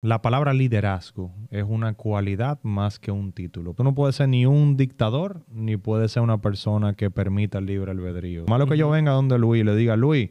La palabra liderazgo es una cualidad más que un título. Tú no puedes ser ni un dictador, ni puedes ser una persona que permita el libre albedrío. Malo que yo venga donde Luis y le diga, Luis,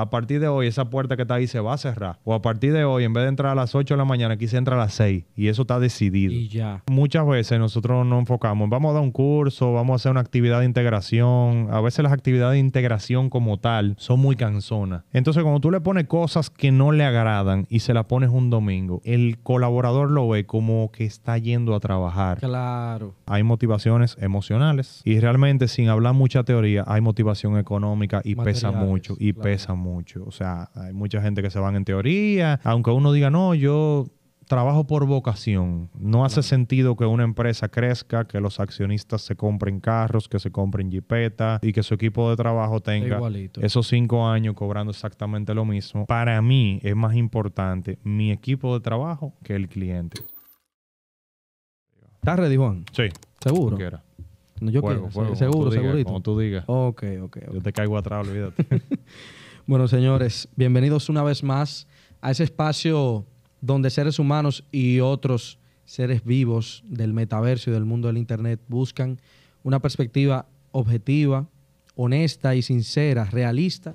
a partir de hoy esa puerta que está ahí se va a cerrar. O a partir de hoy, en vez de entrar a las 8 de la mañana, aquí se entra a las 6. Y eso está decidido. Y ya. Muchas veces nosotros nos enfocamos, vamos a dar un curso, vamos a hacer una actividad de integración. A veces las actividades de integración como tal son muy cansonas. Entonces, cuando tú le pones cosas que no le agradan y se las pones un domingo, el colaborador lo ve como que está yendo a trabajar. Claro. Hay motivaciones emocionales. Y realmente, sin hablar mucha teoría, hay motivación económica y pesa mucho. Y pesa mucho mucho. O sea, hay mucha gente que se van en teoría, aunque uno diga, no, yo trabajo por vocación. No hace sentido que una empresa crezca, que los accionistas se compren carros, que se compren jipeta y que su equipo de trabajo tenga esos cinco años cobrando exactamente lo mismo. Para mí es más importante mi equipo de trabajo que el cliente. ¿Estás ready, Sí. ¿Seguro? yo quiero. seguro, como tú digas. Ok, ok. okay. Yo te caigo atrás, olvídate. Bueno, señores, bienvenidos una vez más a ese espacio donde seres humanos y otros seres vivos del metaverso y del mundo del Internet buscan una perspectiva objetiva, honesta y sincera, realista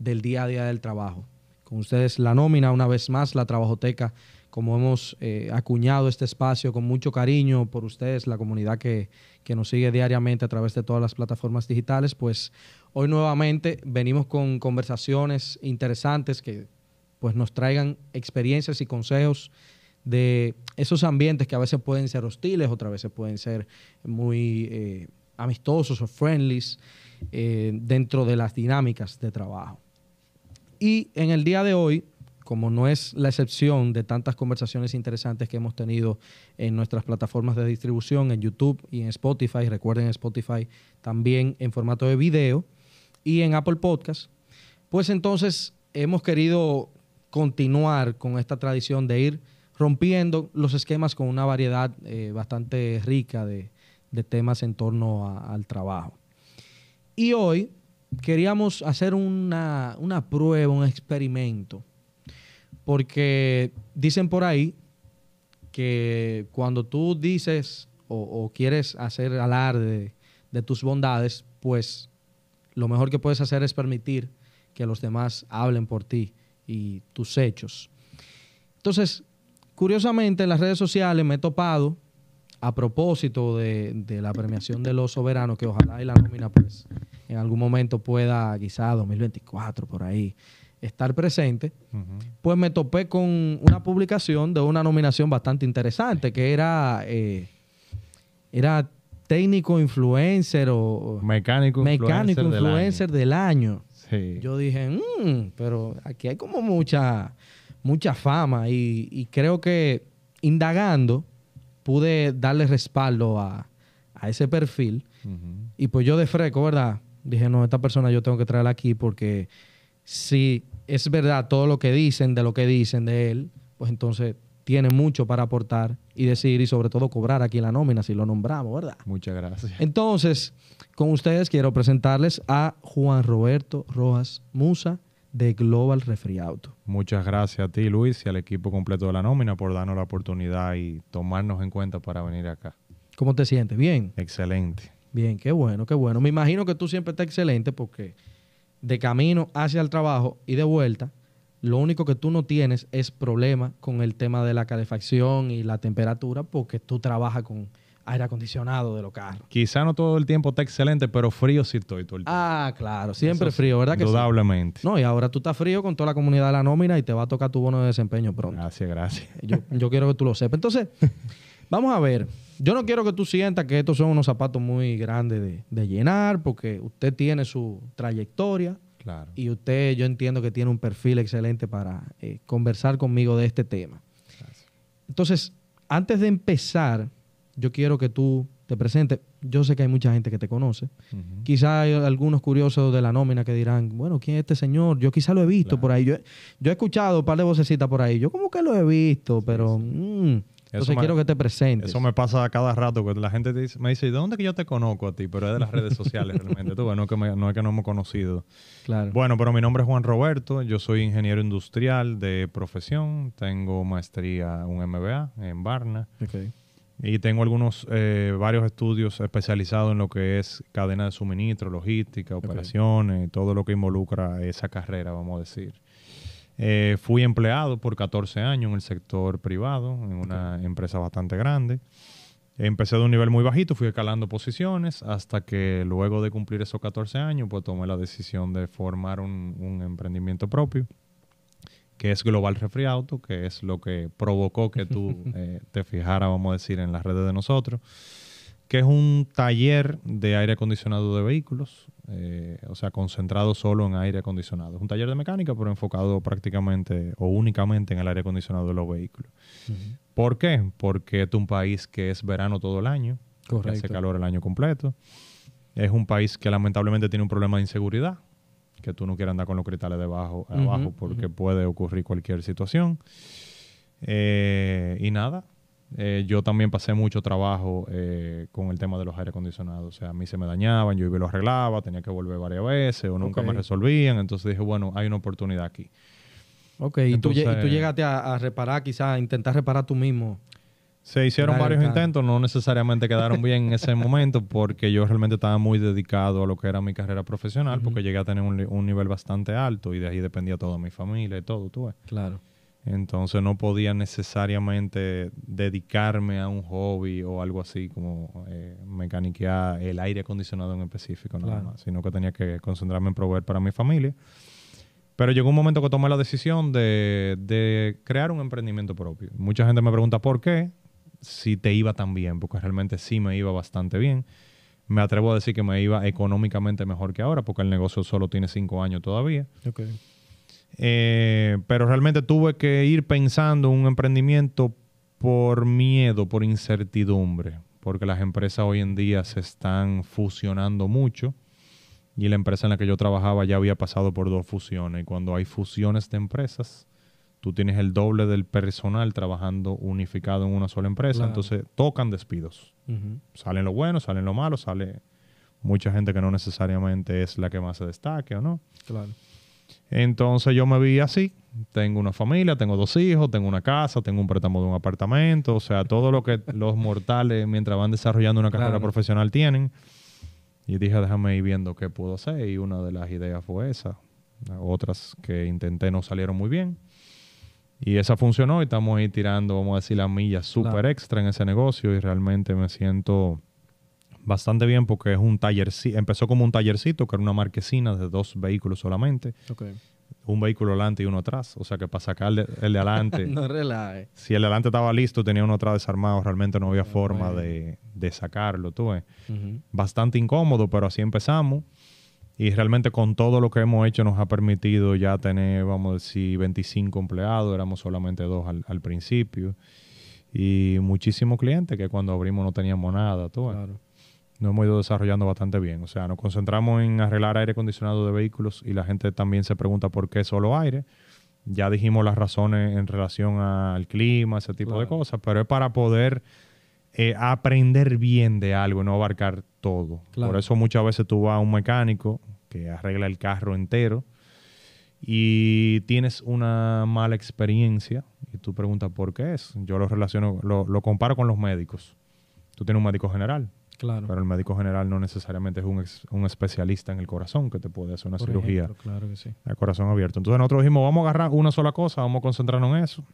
del día a día del trabajo. Con ustedes la nómina, una vez más, la Trabajoteca, como hemos eh, acuñado este espacio con mucho cariño por ustedes, la comunidad que, que nos sigue diariamente a través de todas las plataformas digitales, pues Hoy nuevamente venimos con conversaciones interesantes que pues nos traigan experiencias y consejos de esos ambientes que a veces pueden ser hostiles, otras veces pueden ser muy eh, amistosos o friendly eh, dentro de las dinámicas de trabajo. Y en el día de hoy, como no es la excepción de tantas conversaciones interesantes que hemos tenido en nuestras plataformas de distribución, en YouTube y en Spotify, recuerden Spotify también en formato de video, y en Apple Podcast, pues entonces hemos querido continuar con esta tradición de ir rompiendo los esquemas con una variedad eh, bastante rica de, temas en torno al trabajo. Y hoy queríamos hacer una, prueba, un experimento, porque dicen por ahí que cuando tú dices o, quieres hacer alarde de, tus bondades, pues lo mejor que puedes hacer es permitir que los demás hablen por ti y tus hechos. Entonces, curiosamente en las redes sociales me he topado a propósito de, la premiación de los soberanos, que ojalá y la nómina pues en algún momento pueda, quizá 2024 por ahí, estar presente, pues me topé con una publicación de una nominación bastante interesante, que era, eh, era técnico influencer o mecánico, mecánico influencer, del año. Yo dije, mm, pero aquí hay como mucha, mucha fama y, creo que indagando pude darle respaldo a, ese perfil. Y pues yo de freco, ¿verdad? Dije, no, esta persona yo tengo que traerla aquí porque si es verdad todo lo que dicen de lo que dicen de él, pues entonces tiene mucho para aportar y decir, y sobre todo cobrar aquí la nómina si lo nombramos, ¿verdad? Muchas gracias. Entonces, con ustedes quiero presentarles a Juan Roberto Rojas Musa de Global Refri Auto. Muchas gracias a ti, Luis, y al equipo completo de la nómina por darnos la oportunidad y tomarnos en cuenta para venir acá. ¿Cómo te sientes? ¿Bien? Excelente. Bien, qué bueno, qué bueno. Me imagino que tú siempre estás excelente porque de camino hacia el trabajo y de vuelta, lo único que tú no tienes es problema con el tema de la calefacción y la temperatura porque tú trabajas con aire acondicionado de los carros. Quizá no todo el tiempo está excelente, pero frío sí estoy todo el tiempo. Ah, claro, siempre frío, ¿verdad? Que No, y ahora tú estás frío con toda la comunidad de la nómina y te va a tocar tu bono de desempeño pronto. Gracias, gracias. Yo, quiero que tú lo sepas. Entonces, vamos a ver. Yo no quiero que tú sientas que estos son unos zapatos muy grandes de, de llenar, porque usted tiene su trayectoria, y usted, yo entiendo que tiene un perfil excelente para eh, conversar conmigo de este tema. Entonces, antes de empezar, yo quiero que tú te presentes. Yo sé que hay mucha gente que te conoce. Quizás Quizá hay algunos curiosos de la nómina que dirán, bueno, ¿quién es este señor? Yo quizá lo he visto por ahí. Yo, yo, he escuchado un par de vocecitas por ahí. Yo como que lo he visto, pero... Mm, entonces quiero que te presentes. Eso me pasa cada rato, que la gente dice, me dice, ¿de dónde que yo te conozco a ti? Pero es de las redes sociales realmente. Tú, bueno, no es que no hemos conocido. Bueno, pero mi nombre es Juan Roberto, yo soy ingeniero industrial de profesión, tengo maestría, un MBA en Barna. Y tengo algunos, eh, varios estudios especializados en lo que es cadena de suministro, logística, operaciones, todo lo que involucra esa carrera, vamos a decir. Eh, fui empleado por 14 años en el sector privado, en una empresa bastante grande. Empecé de un nivel muy bajito, fui escalando posiciones hasta que luego de cumplir esos 14 años, pues tomé la decisión de formar un, emprendimiento propio, que es Global Refri Auto, que es lo que provocó que tú eh, te fijaras, vamos a decir, en las redes de nosotros que es un taller de aire acondicionado de vehículos, eh, o sea, concentrado solo en aire acondicionado. Es un taller de mecánica, pero enfocado prácticamente o únicamente en el aire acondicionado de los vehículos. ¿Por qué? Porque es un país que es verano todo el año, que hace calor el año completo. Es un país que lamentablemente tiene un problema de inseguridad, que tú no quieres andar con los cristales debajo, abajo porque puede ocurrir cualquier situación. Eh, y nada, eh, yo también pasé mucho trabajo eh, con el tema de los aire acondicionados. O sea, a mí se me dañaban, yo iba y lo arreglaba, tenía que volver varias veces o nunca me resolvían. Entonces dije, bueno, hay una oportunidad aquí. Ok, y, tú, llegaste a, reparar, quizás, a intentar reparar tú mismo. Se hicieron varios intentos, no necesariamente quedaron bien en ese momento porque yo realmente estaba muy dedicado a lo que era mi carrera profesional porque llegué a tener un, un, nivel bastante alto y de ahí dependía toda mi familia y todo, tú ves. Claro. Entonces no podía necesariamente dedicarme a un hobby o algo así como eh, mecaniquear el aire acondicionado en específico, nada más, sino que tenía que concentrarme en proveer para mi familia. Pero llegó un momento que tomé la decisión de, crear un emprendimiento propio. Mucha gente me pregunta por qué, si te iba tan bien, porque realmente sí me iba bastante bien. Me atrevo a decir que me iba económicamente mejor que ahora, porque el negocio solo tiene cinco años todavía. Eh, pero realmente tuve que ir pensando un emprendimiento por miedo, por incertidumbre, porque las empresas hoy en día se están fusionando mucho y la empresa en la que yo trabajaba ya había pasado por dos fusiones y cuando hay fusiones de empresas, tú tienes el doble del personal trabajando unificado en una sola empresa, entonces tocan despidos. Salen lo bueno, salen lo malo, sale mucha gente que no necesariamente es la que más se destaque o no. Claro. Entonces yo me vi así. Tengo una familia, tengo dos hijos, tengo una casa, tengo un préstamo de un apartamento, o sea, todo lo que los mortales mientras van desarrollando una carrera profesional tienen. Y dije, déjame ir viendo qué puedo hacer. Y una de las ideas fue esa. Otras que intenté no salieron muy bien. Y esa funcionó y estamos ahí tirando, vamos a decir, la milla súper extra en ese negocio y realmente me siento bastante bien porque es un tallercito, empezó como un tallercito, que era una marquesina de dos vehículos solamente. Un vehículo adelante y uno atrás. O sea que para sacar el de adelante. Si el de adelante estaba listo, tenía uno atrás desarmado, realmente no había ah, forma de, sacarlo, tú Bastante incómodo, pero así empezamos. Y realmente con todo lo que hemos hecho nos ha permitido ya tener, vamos a decir, 25 empleados, éramos solamente dos al, principio. Y muchísimos clientes que cuando abrimos no teníamos nada. Todo. Claro nos hemos ido desarrollando bastante bien. O sea, nos concentramos en arreglar aire acondicionado de vehículos y la gente también se pregunta por qué solo aire. Ya dijimos las razones en relación al clima, ese tipo de cosas, pero es para poder eh, aprender bien de algo, no abarcar todo. Por eso muchas veces tú vas a un mecánico que arregla el carro entero y tienes una mala experiencia y tú preguntas por qué es. Yo lo relaciono, lo comparo con los médicos. Tú tienes un médico general, Claro. Pero el médico general no necesariamente es un, especialista en el corazón que te puede hacer una cirugía claro que sí. de corazón abierto. Entonces nosotros dijimos, vamos a agarrar una sola cosa, vamos a concentrarnos en eso.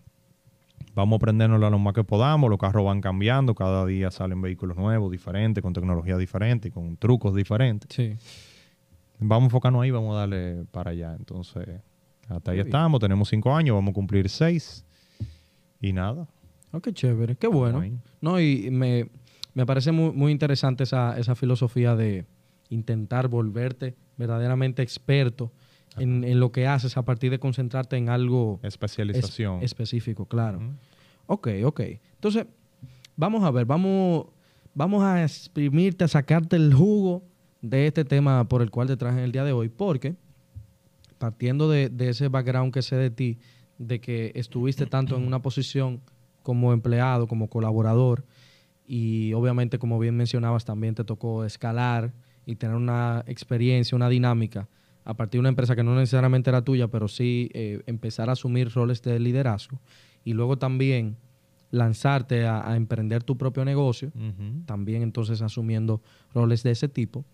Vamos a prendernos lo más que podamos, los carros van cambiando, cada día salen vehículos nuevos, diferentes, con tecnología diferente, con trucos diferentes. Sí. Vamos a enfocarnos ahí, vamos a darle para allá. Entonces, hasta ahí estamos, tenemos cinco años, vamos a cumplir seis. Y nada. Ah, qué chévere, qué bueno. No, y me, me parece muy, muy interesante esa, esa, filosofía de intentar volverte verdaderamente experto en, lo que haces a partir de concentrarte en algo especialización específico, claro. Ok, ok. Entonces, vamos a ver, vamos, vamos a exprimirte, a sacarte el jugo de este tema por el cual te traje en el día de hoy, porque partiendo de, de ese background que sé de ti, de que estuviste tanto en una posición como empleado, como colaborador, y obviamente, como bien mencionabas, también te tocó escalar y tener una experiencia, una dinámica, a partir de una empresa que no necesariamente era tuya, pero sí eh, empezar a asumir roles de liderazgo y luego también lanzarte a, emprender tu propio negocio, también entonces asumiendo roles de ese tipo.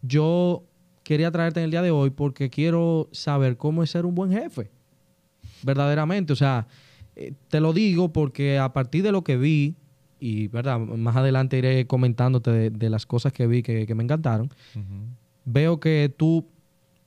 Yo quería traerte en el día de hoy porque quiero saber cómo es ser un buen jefe, verdaderamente. O sea, eh, te lo digo porque a partir de lo que vi, y ¿verdad? más adelante iré comentándote de, las cosas que vi que, me encantaron, veo que tú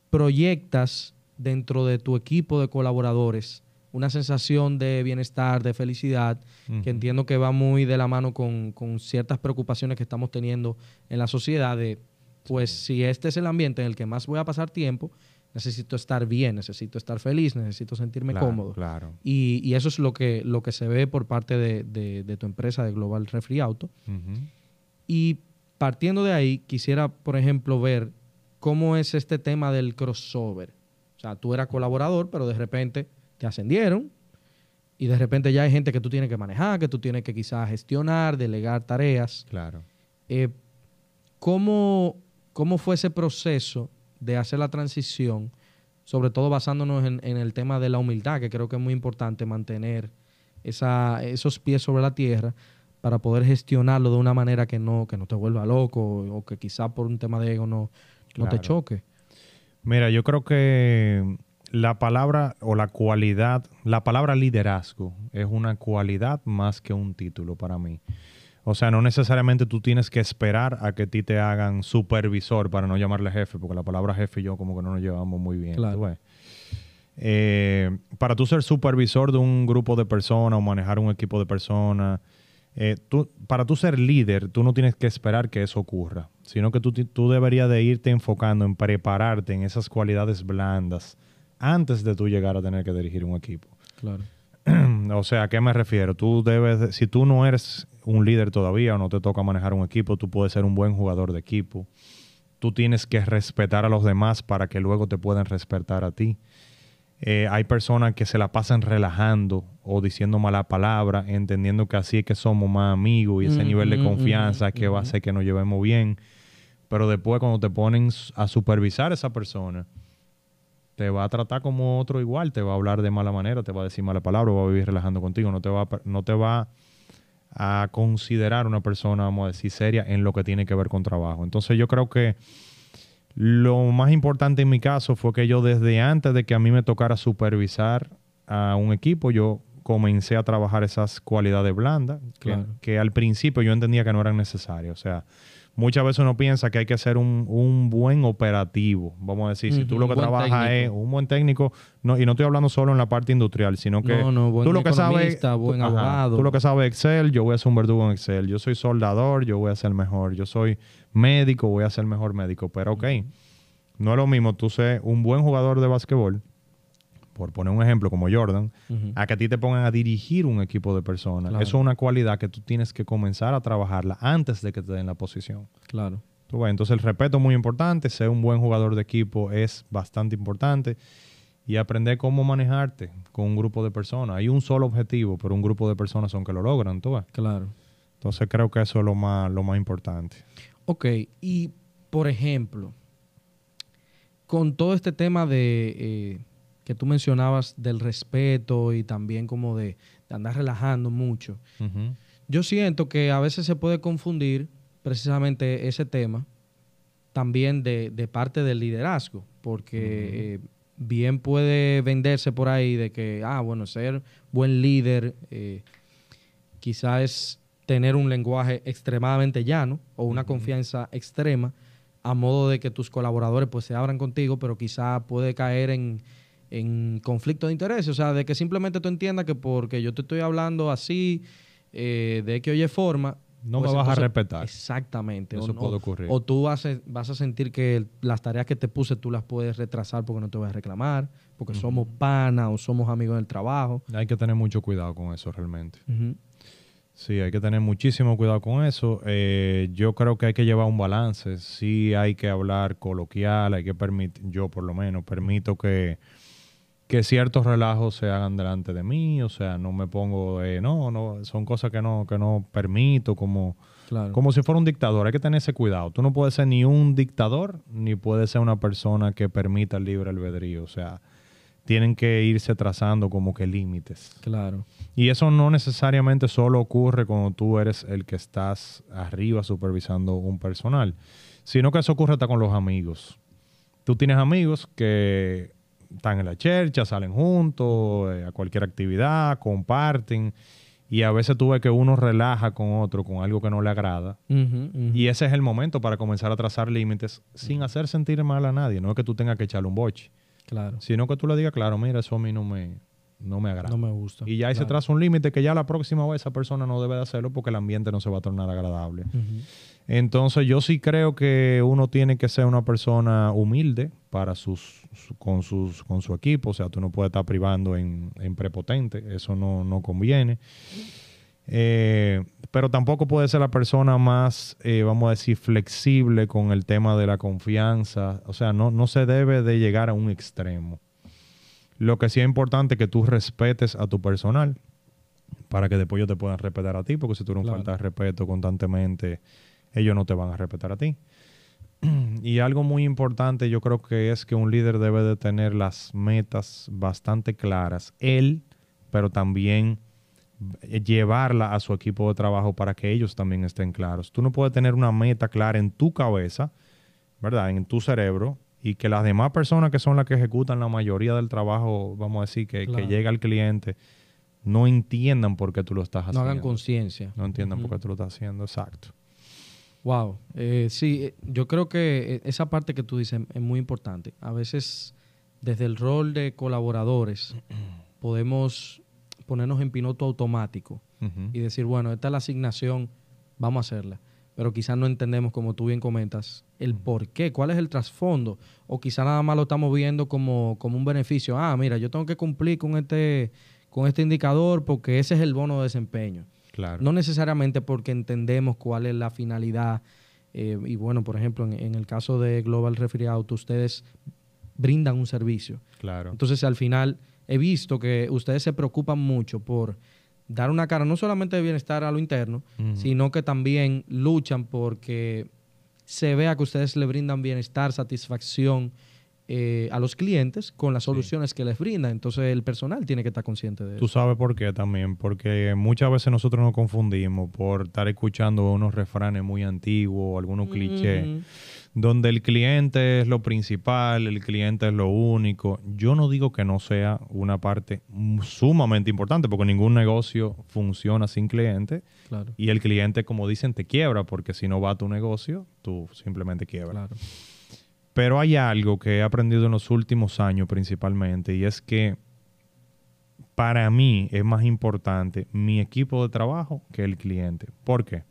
proyectas dentro de tu equipo de colaboradores una sensación de bienestar, de felicidad, que entiendo que va muy de la mano con, ciertas preocupaciones que estamos teniendo en la sociedad de, pues si este es el ambiente en el que más voy a pasar tiempo, necesito estar bien, necesito estar feliz, necesito sentirme cómodo. Claro. Y, eso es lo que, lo que se ve por parte de, tu empresa, de Global Refri Auto. Y partiendo de ahí, quisiera, por ejemplo, ver cómo es este tema del crossover. O sea, tú eras colaborador, pero de repente te ascendieron y de repente ya hay gente que tú tienes que manejar, que tú tienes que quizás gestionar, delegar tareas. Claro. Eh, ¿cómo, ¿Cómo fue ese proceso? de hacer la transición, sobre todo basándonos en, el tema de la humildad, que creo que es muy importante mantener esa, esos pies sobre la tierra para poder gestionarlo de una manera que no, que no te vuelva loco o, que quizá por un tema de ego no, no te choque. Mira, yo creo que la palabra o la cualidad, la palabra liderazgo es una cualidad más que un título para mí. O sea, no necesariamente tú tienes que esperar a que a ti te hagan supervisor para no llamarle jefe, porque la palabra jefe y yo como que no nos llevamos muy bien. Claro. Eh, para tú ser supervisor de un grupo de personas o manejar un equipo de personas, eh, tú, para tú ser líder, tú no tienes que esperar que eso ocurra, sino que tú, tú deberías de irte enfocando en prepararte en esas cualidades blandas antes de tú llegar a tener que dirigir un equipo. Claro. o sea, ¿a qué me refiero? Tú debes, si tú no eres un líder todavía o no te toca manejar un equipo, tú puedes ser un buen jugador de equipo. Tú tienes que respetar a los demás para que luego te puedan respetar a ti. Eh, hay personas que se la pasan relajando o diciendo mala palabra, entendiendo que así es que somos más amigos y ese mm, nivel de mm, mm, confianza que va a hacer que nos llevemos bien. Pero después cuando te ponen a supervisar a esa persona, te va a tratar como otro igual, te va a hablar de mala manera, te va a decir mala palabra, va a vivir relajando contigo, no te va, no te va a considerar una persona, vamos a decir, seria en lo que tiene que ver con trabajo. Entonces yo creo que lo más importante en mi caso fue que yo desde antes de que a mí me tocara supervisar a un equipo, yo comencé a trabajar esas cualidades blandas que, que, al principio yo entendía que no eran necesarias. O sea, muchas veces uno piensa que hay que ser un, un buen operativo, vamos a decir. Si tú lo que trabajas es un buen técnico, no, y no estoy hablando solo en la parte industrial, sino que tú lo que sabes, tú, lo que sabes Excel, yo voy a ser un verdugo en Excel. Yo soy soldador, yo voy a ser mejor. Yo soy médico, voy a ser mejor médico. Pero ok, no es lo mismo tú ser un buen jugador de básquetbol por poner un ejemplo como Jordan, a que a ti te pongan a dirigir un equipo de personas. Eso es una cualidad que tú tienes que comenzar a trabajarla antes de que te den la posición. Claro. entonces el respeto es muy importante, ser un buen jugador de equipo es bastante importante y aprender cómo manejarte con un grupo de personas. Hay un solo objetivo, pero un grupo de personas son que lo logran, tú Claro. Entonces creo que eso es lo más, lo más importante. Ok, y por ejemplo, con todo este tema de... Eh, que tú mencionabas del respeto y también como de, andar relajando mucho. Yo siento que a veces se puede confundir precisamente ese tema también de, parte del liderazgo, porque eh, bien puede venderse por ahí de que, ah, bueno, ser buen líder eh, quizás es tener un lenguaje extremadamente llano o una confianza extrema a modo de que tus colaboradores pues se abran contigo, pero quizá puede caer en, en conflicto de intereses. O sea, de que simplemente tú entiendas que porque yo te estoy hablando así, eh, de que oye forma. No me pues vas a respetar. Exactamente. Eso o, puede ocurrir. O tú vas a, vas a sentir que las tareas que te puse tú las puedes retrasar porque no te voy a reclamar, porque somos pana o somos amigos del trabajo. Hay que tener mucho cuidado con eso realmente. Sí, hay que tener muchísimo cuidado con eso. Eh, yo creo que hay que llevar un balance. Sí, hay que hablar coloquial, hay que permitir, yo por lo menos permito que que ciertos relajos se hagan delante de mí, o sea, no me pongo de, no, no, son cosas que no, que no permito, como, como si fuera un dictador, hay que tener ese cuidado, tú no puedes ser ni un dictador, ni puedes ser una persona que permita el libre albedrío, o sea, tienen que irse trazando como que límites. Claro. Y eso no necesariamente solo ocurre cuando tú eres el que estás arriba supervisando un personal, sino que eso ocurre hasta con los amigos. Tú tienes amigos que están en la chercha, salen juntos, eh, a cualquier actividad, comparten. Y a veces tú ves que uno relaja con otro, con algo que no le agrada. Y ese es el momento para comenzar a trazar límites sin hacer sentir mal a nadie. No es que tú tengas que echarle un boche. Claro. Sino que tú le digas, claro, mira, eso a mí no me, no me agrada. No me gusta. Y ya ahí se traza un límite que ya la próxima vez esa persona no debe de hacerlo porque el ambiente no se va a tornar agradable. Entonces yo sí creo que uno tiene que ser una persona humilde para sus con, con su equipo. O sea, tú no puedes estar privando en, prepotente. Eso no, no conviene. Eh, pero tampoco puede ser la persona más, eh, vamos a decir, flexible con el tema de la confianza. O sea, no, no se debe de llegar a un extremo. Lo que sí es importante es que tú respetes a tu personal para que después ellos te puedan respetar a ti, porque si tú no faltas respeto constantemente, ellos no te van a respetar a ti. y algo muy importante yo creo que es que un líder debe de tener las metas bastante claras, él, pero también eh, llevarla a su equipo de trabajo para que ellos también estén claros. Tú no puedes tener una meta clara en tu cabeza, ¿verdad? En tu cerebro, y que las demás personas que son las que ejecutan la mayoría del trabajo, vamos a decir, que, llega al cliente, no entiendan por qué tú lo estás haciendo. No hagan conciencia. No entiendan por qué tú lo estás haciendo, exacto. Wow, eh, sí, eh, yo creo que eh, esa parte que tú dices es muy importante. A veces, desde el rol de colaboradores, podemos ponernos en piloto automático y decir, bueno, esta es la asignación, vamos a hacerla. Pero quizás no entendemos, como tú bien comentas, el por qué, cuál es el trasfondo. O quizás nada más lo estamos viendo como, como un beneficio. Ah, mira, yo tengo que cumplir con este, con este indicador porque ese es el bono de desempeño. No necesariamente porque entendemos cuál es la finalidad. Eh, y bueno, por ejemplo, en, el caso de Global Refri Auto, ustedes brindan un servicio. Claro. Entonces, al final, he visto que ustedes se preocupan mucho por dar una cara no solamente de bienestar a lo interno, sino que también luchan porque se vea que ustedes le brindan bienestar, satisfacción eh, a los clientes con las soluciones que les brinda. Entonces el personal tiene que estar consciente de eso. Tú sabes por qué también, porque muchas veces nosotros nos confundimos por estar escuchando unos refranes muy antiguos, algunos clichés, mm. donde el cliente es lo principal, el cliente es lo único. Yo no digo que no sea una parte sumamente importante, porque ningún negocio funciona sin cliente. Y el cliente, como dicen, te quiebra, porque si no va a tu negocio, tú simplemente quiebras. Claro. Pero hay algo que he aprendido en los últimos años principalmente y es que para mí es más importante mi equipo de trabajo que el cliente. ¿Por qué?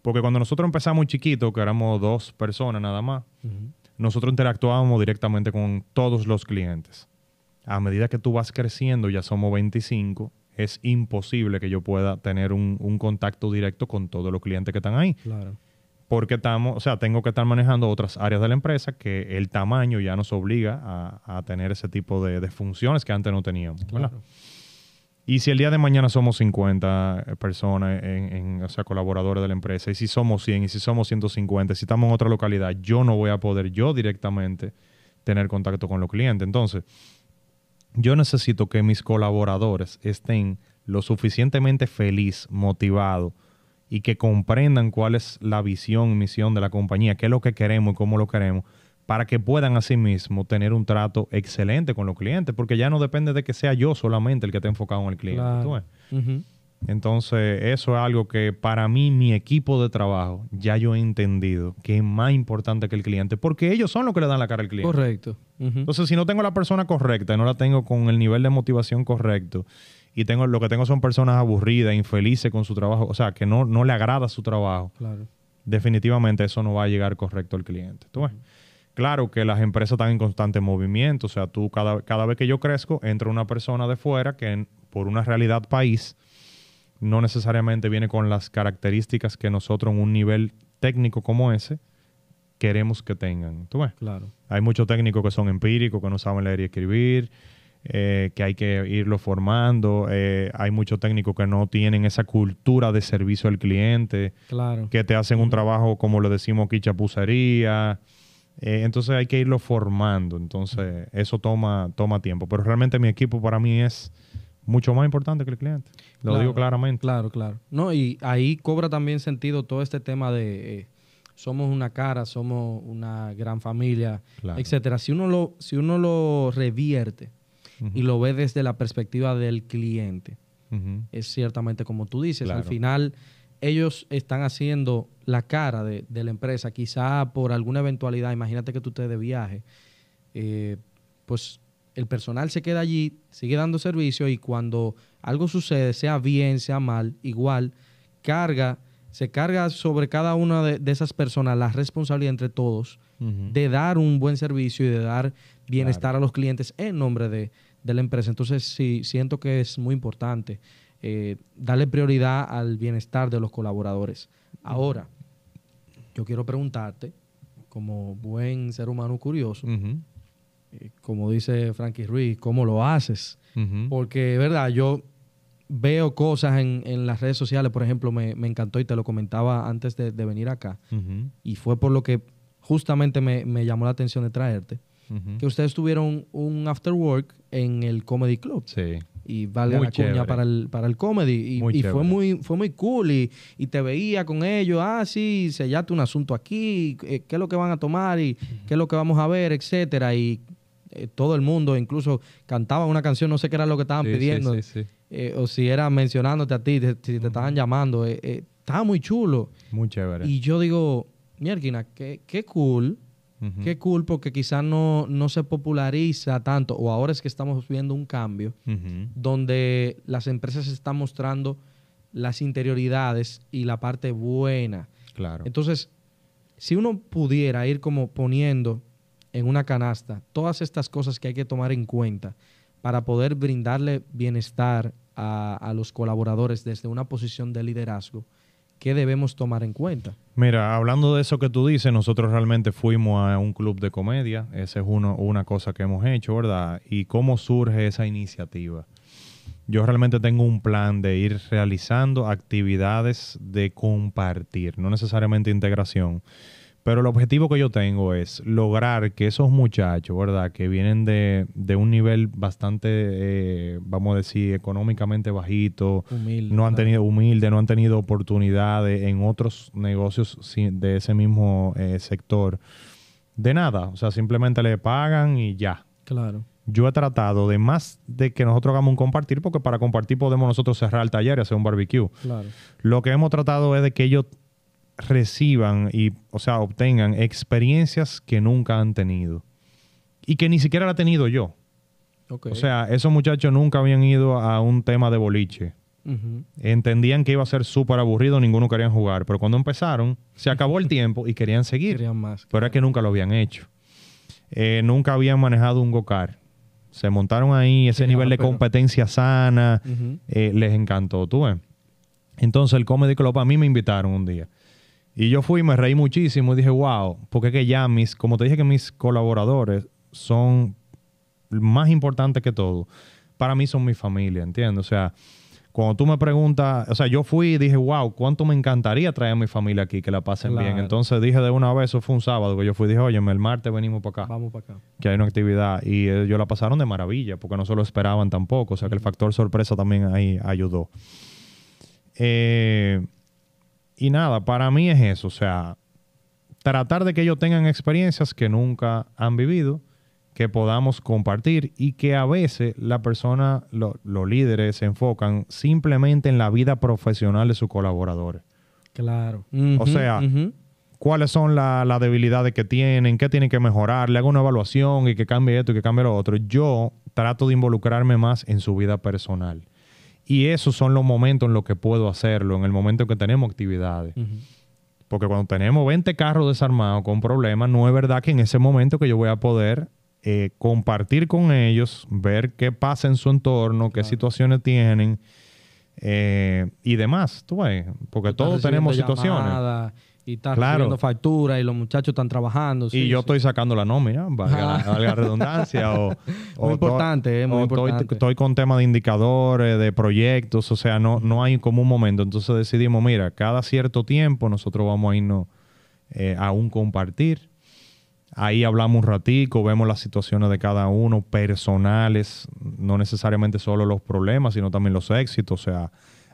Porque cuando nosotros empezamos chiquito, que éramos dos personas nada más, nosotros interactuábamos directamente con todos los clientes. A medida que tú vas creciendo, ya somos 25, es imposible que yo pueda tener un, un contacto directo con todos los clientes que están ahí. Claro porque estamos, o sea, tengo que estar manejando otras áreas de la empresa que el tamaño ya nos obliga a, tener ese tipo de, funciones que antes no teníamos. Y si el día de mañana somos 50 eh, personas, en, o sea, colaboradores de la empresa, y si somos 100, y si somos 150, si estamos en otra localidad, yo no voy a poder yo directamente tener contacto con los clientes. Entonces, yo necesito que mis colaboradores estén lo suficientemente feliz, motivados, y que comprendan cuál es la visión y misión de la compañía, qué es lo que queremos y cómo lo queremos, para que puedan asimismo tener un trato excelente con los clientes, porque ya no depende de que sea yo solamente el que esté enfocado en el cliente. Entonces, eso es algo que para mí, mi equipo de trabajo, ya yo he entendido que es más importante que el cliente, porque ellos son los que le dan la cara al cliente. Correcto. Entonces, si no tengo la persona correcta, no la tengo con el nivel de motivación correcto, y tengo, lo que tengo son personas aburridas, infelices con su trabajo, o sea, que no, no le agrada su trabajo, claro. definitivamente eso no va a llegar correcto al cliente. Claro que las empresas están en constante movimiento, o sea, tú cada, cada vez que yo crezco, entra una persona de fuera que por una realidad país no necesariamente viene con las características que nosotros en un nivel técnico como ese queremos que tengan. Claro. Hay muchos técnicos que son empíricos, que no saben leer y escribir, eh, que hay que irlo formando. Eh, hay muchos técnicos que no tienen esa cultura de servicio al cliente, que te hacen un trabajo, como lo decimos aquí, eh, entonces hay que irlo formando. Entonces eso toma, toma tiempo. Pero realmente mi equipo para mí es mucho más importante que el cliente. Lo digo claramente. Claro, claro. No, y ahí cobra también sentido todo este tema de somos una cara, somos una gran familia, etcétera. Si uno lo, si uno lo revierte, y lo ve desde la perspectiva del cliente. Es ciertamente como tú dices, al final ellos están haciendo la cara de, la empresa, quizá por alguna eventualidad, imagínate que tú estés de viaje, eh, pues el personal se queda allí, sigue dando servicio y cuando algo sucede, sea bien, sea mal, igual, carga, se carga sobre cada una de, esas personas la responsabilidad entre todos de dar un buen servicio y de dar bienestar a los clientes en nombre de, de la empresa. Entonces, sí, siento que es muy importante eh, darle prioridad al bienestar de los colaboradores. Ahora, yo quiero preguntarte, como buen ser humano curioso, eh, como dice Frankie Ruiz, ¿cómo lo haces? Porque, verdad, yo veo cosas en, las redes sociales, por ejemplo, me, encantó y te lo comentaba antes de, venir acá, y fue por lo que justamente me, me, llamó la atención de traerte que ustedes tuvieron un afterwork en el Comedy Club. Sí. Y valga la cuña para el, para el comedy. Y, fue, muy, fue muy cool. Y, y, te veía con ellos. Ah, sí, sellaste un asunto aquí. Eh, ¿Qué es lo que van a tomar? ¿Y qué es lo que vamos a ver? Etcétera. Y eh, todo el mundo incluso cantaba una canción. No sé qué era lo que estaban pidiendo. Sí, sí, eh, o si era mencionándote a ti, si te estaban llamando. estaba muy chulo. Muy chévere. Y yo digo, mierda, qué, qué cool Qué cool porque quizás no, se populariza tanto o ahora es que estamos viendo un cambio donde las empresas están mostrando las interioridades y la parte buena. Claro. Entonces, si uno pudiera ir como poniendo en una canasta todas estas cosas que hay que tomar en cuenta para poder brindarle bienestar a los colaboradores desde una posición de liderazgo, ¿qué debemos tomar en cuenta? Mira, hablando de eso que tú dices, nosotros realmente fuimos a un club de comedia, esa es uno, una cosa que hemos hecho, ¿verdad? ¿Y cómo surge esa iniciativa? Yo realmente tengo un plan de ir realizando actividades de compartir, no necesariamente integración pero el objetivo que yo tengo es lograr que esos muchachos, ¿verdad? Que vienen de, un nivel bastante, eh, vamos a decir, económicamente bajito, humilde, no han tenido humilde, no han tenido oportunidades en otros negocios de ese mismo eh, sector. De nada, o sea, simplemente le pagan y ya. Claro. Yo he tratado de más de que nosotros hagamos un compartir, porque para compartir podemos nosotros cerrar el taller y hacer un barbecue. Claro. Lo que hemos tratado es de que ellos reciban y, o sea, obtengan experiencias que nunca han tenido y que ni siquiera la he tenido yo. O sea, esos muchachos nunca habían ido a un tema de boliche. Entendían que iba a ser súper aburrido, ninguno querían jugar, pero cuando empezaron, se acabó el tiempo y querían seguir. más. Pero es que nunca lo habían hecho. Eh, nunca habían manejado un go Se montaron ahí, ese nivel ah, de competencia sana, eh, les encantó, Entonces el Comedy Club a mí me invitaron un día. Y yo fui me reí muchísimo y dije, wow, porque que ya mis, como te dije que mis colaboradores son más importantes que todo. Para mí son mi familia, ¿entiendes? O sea, cuando tú me preguntas, o sea, yo fui y dije, wow, cuánto me encantaría traer a mi familia aquí, que la pasen bien. Entonces dije de una vez, eso fue un sábado, que yo fui y dije, oye, el martes venimos para acá. Vamos para acá. Que hay una actividad. Y eh, ellos la pasaron de maravilla, porque no se lo esperaban tampoco. O sea, que el factor sorpresa también ahí ayudó. Eh, y nada, para mí es eso, o sea, tratar de que ellos tengan experiencias que nunca han vivido, que podamos compartir y que a veces la persona, los líderes se enfocan simplemente en la vida profesional de sus colaboradores. Claro. o sea, cuáles son las debilidades que tienen, qué tienen que mejorar, le hago una evaluación y que cambie esto y que cambie lo otro. Yo trato de involucrarme más en su vida personal. Y esos son los momentos en los que puedo hacerlo, en el momento en que tenemos actividades. Porque cuando tenemos 20 carros desarmados con problemas, no es verdad que en ese momento que yo voy a poder eh, compartir con ellos, ver qué pasa en su entorno, qué situaciones tienen eh, y demás, porque todos tenemos situaciones y estás recibiendo facturas y los muchachos están trabajando. y yo estoy sacando la nómina, valga, redundancia. o, muy importante, eh, muy importante. Estoy, con tema de indicadores, de proyectos, o sea, no, no hay como un momento. Entonces decidimos, mira, cada cierto tiempo nosotros vamos a irnos eh, a un compartir. Ahí hablamos un ratico, vemos las situaciones de cada uno, personales, no necesariamente solo los problemas, sino también los éxitos, o sea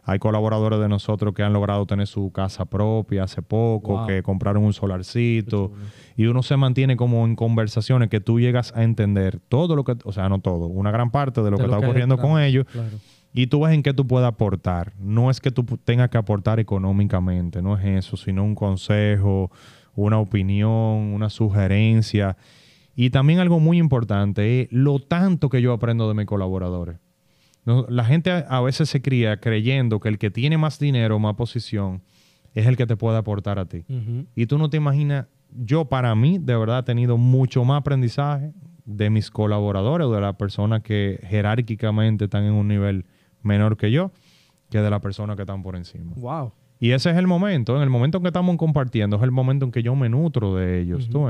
hay colaboradores de nosotros que han logrado tener su casa propia hace poco, que compraron un solarcito. Y uno se mantiene como en conversaciones que tú llegas a entender todo lo que, o sea, no todo, una gran parte de lo que está ocurriendo con ellos. Y tú ves en qué tú puedes aportar. No es que tú tengas que aportar económicamente, no es eso, sino un consejo, una opinión, una sugerencia. Y también algo muy importante es lo tanto que yo aprendo de mis colaboradores la gente a, veces se cría creyendo que el que tiene más dinero, más posición, es el que te puede aportar a ti. Y tú no te imaginas, yo para mí de verdad he tenido mucho más aprendizaje de mis colaboradores o de las personas que jerárquicamente están en un nivel menor que yo, que de las personas que están por encima. Wow. Y ese es el momento, en el momento en que estamos compartiendo, es el momento en que yo me nutro de ellos, tú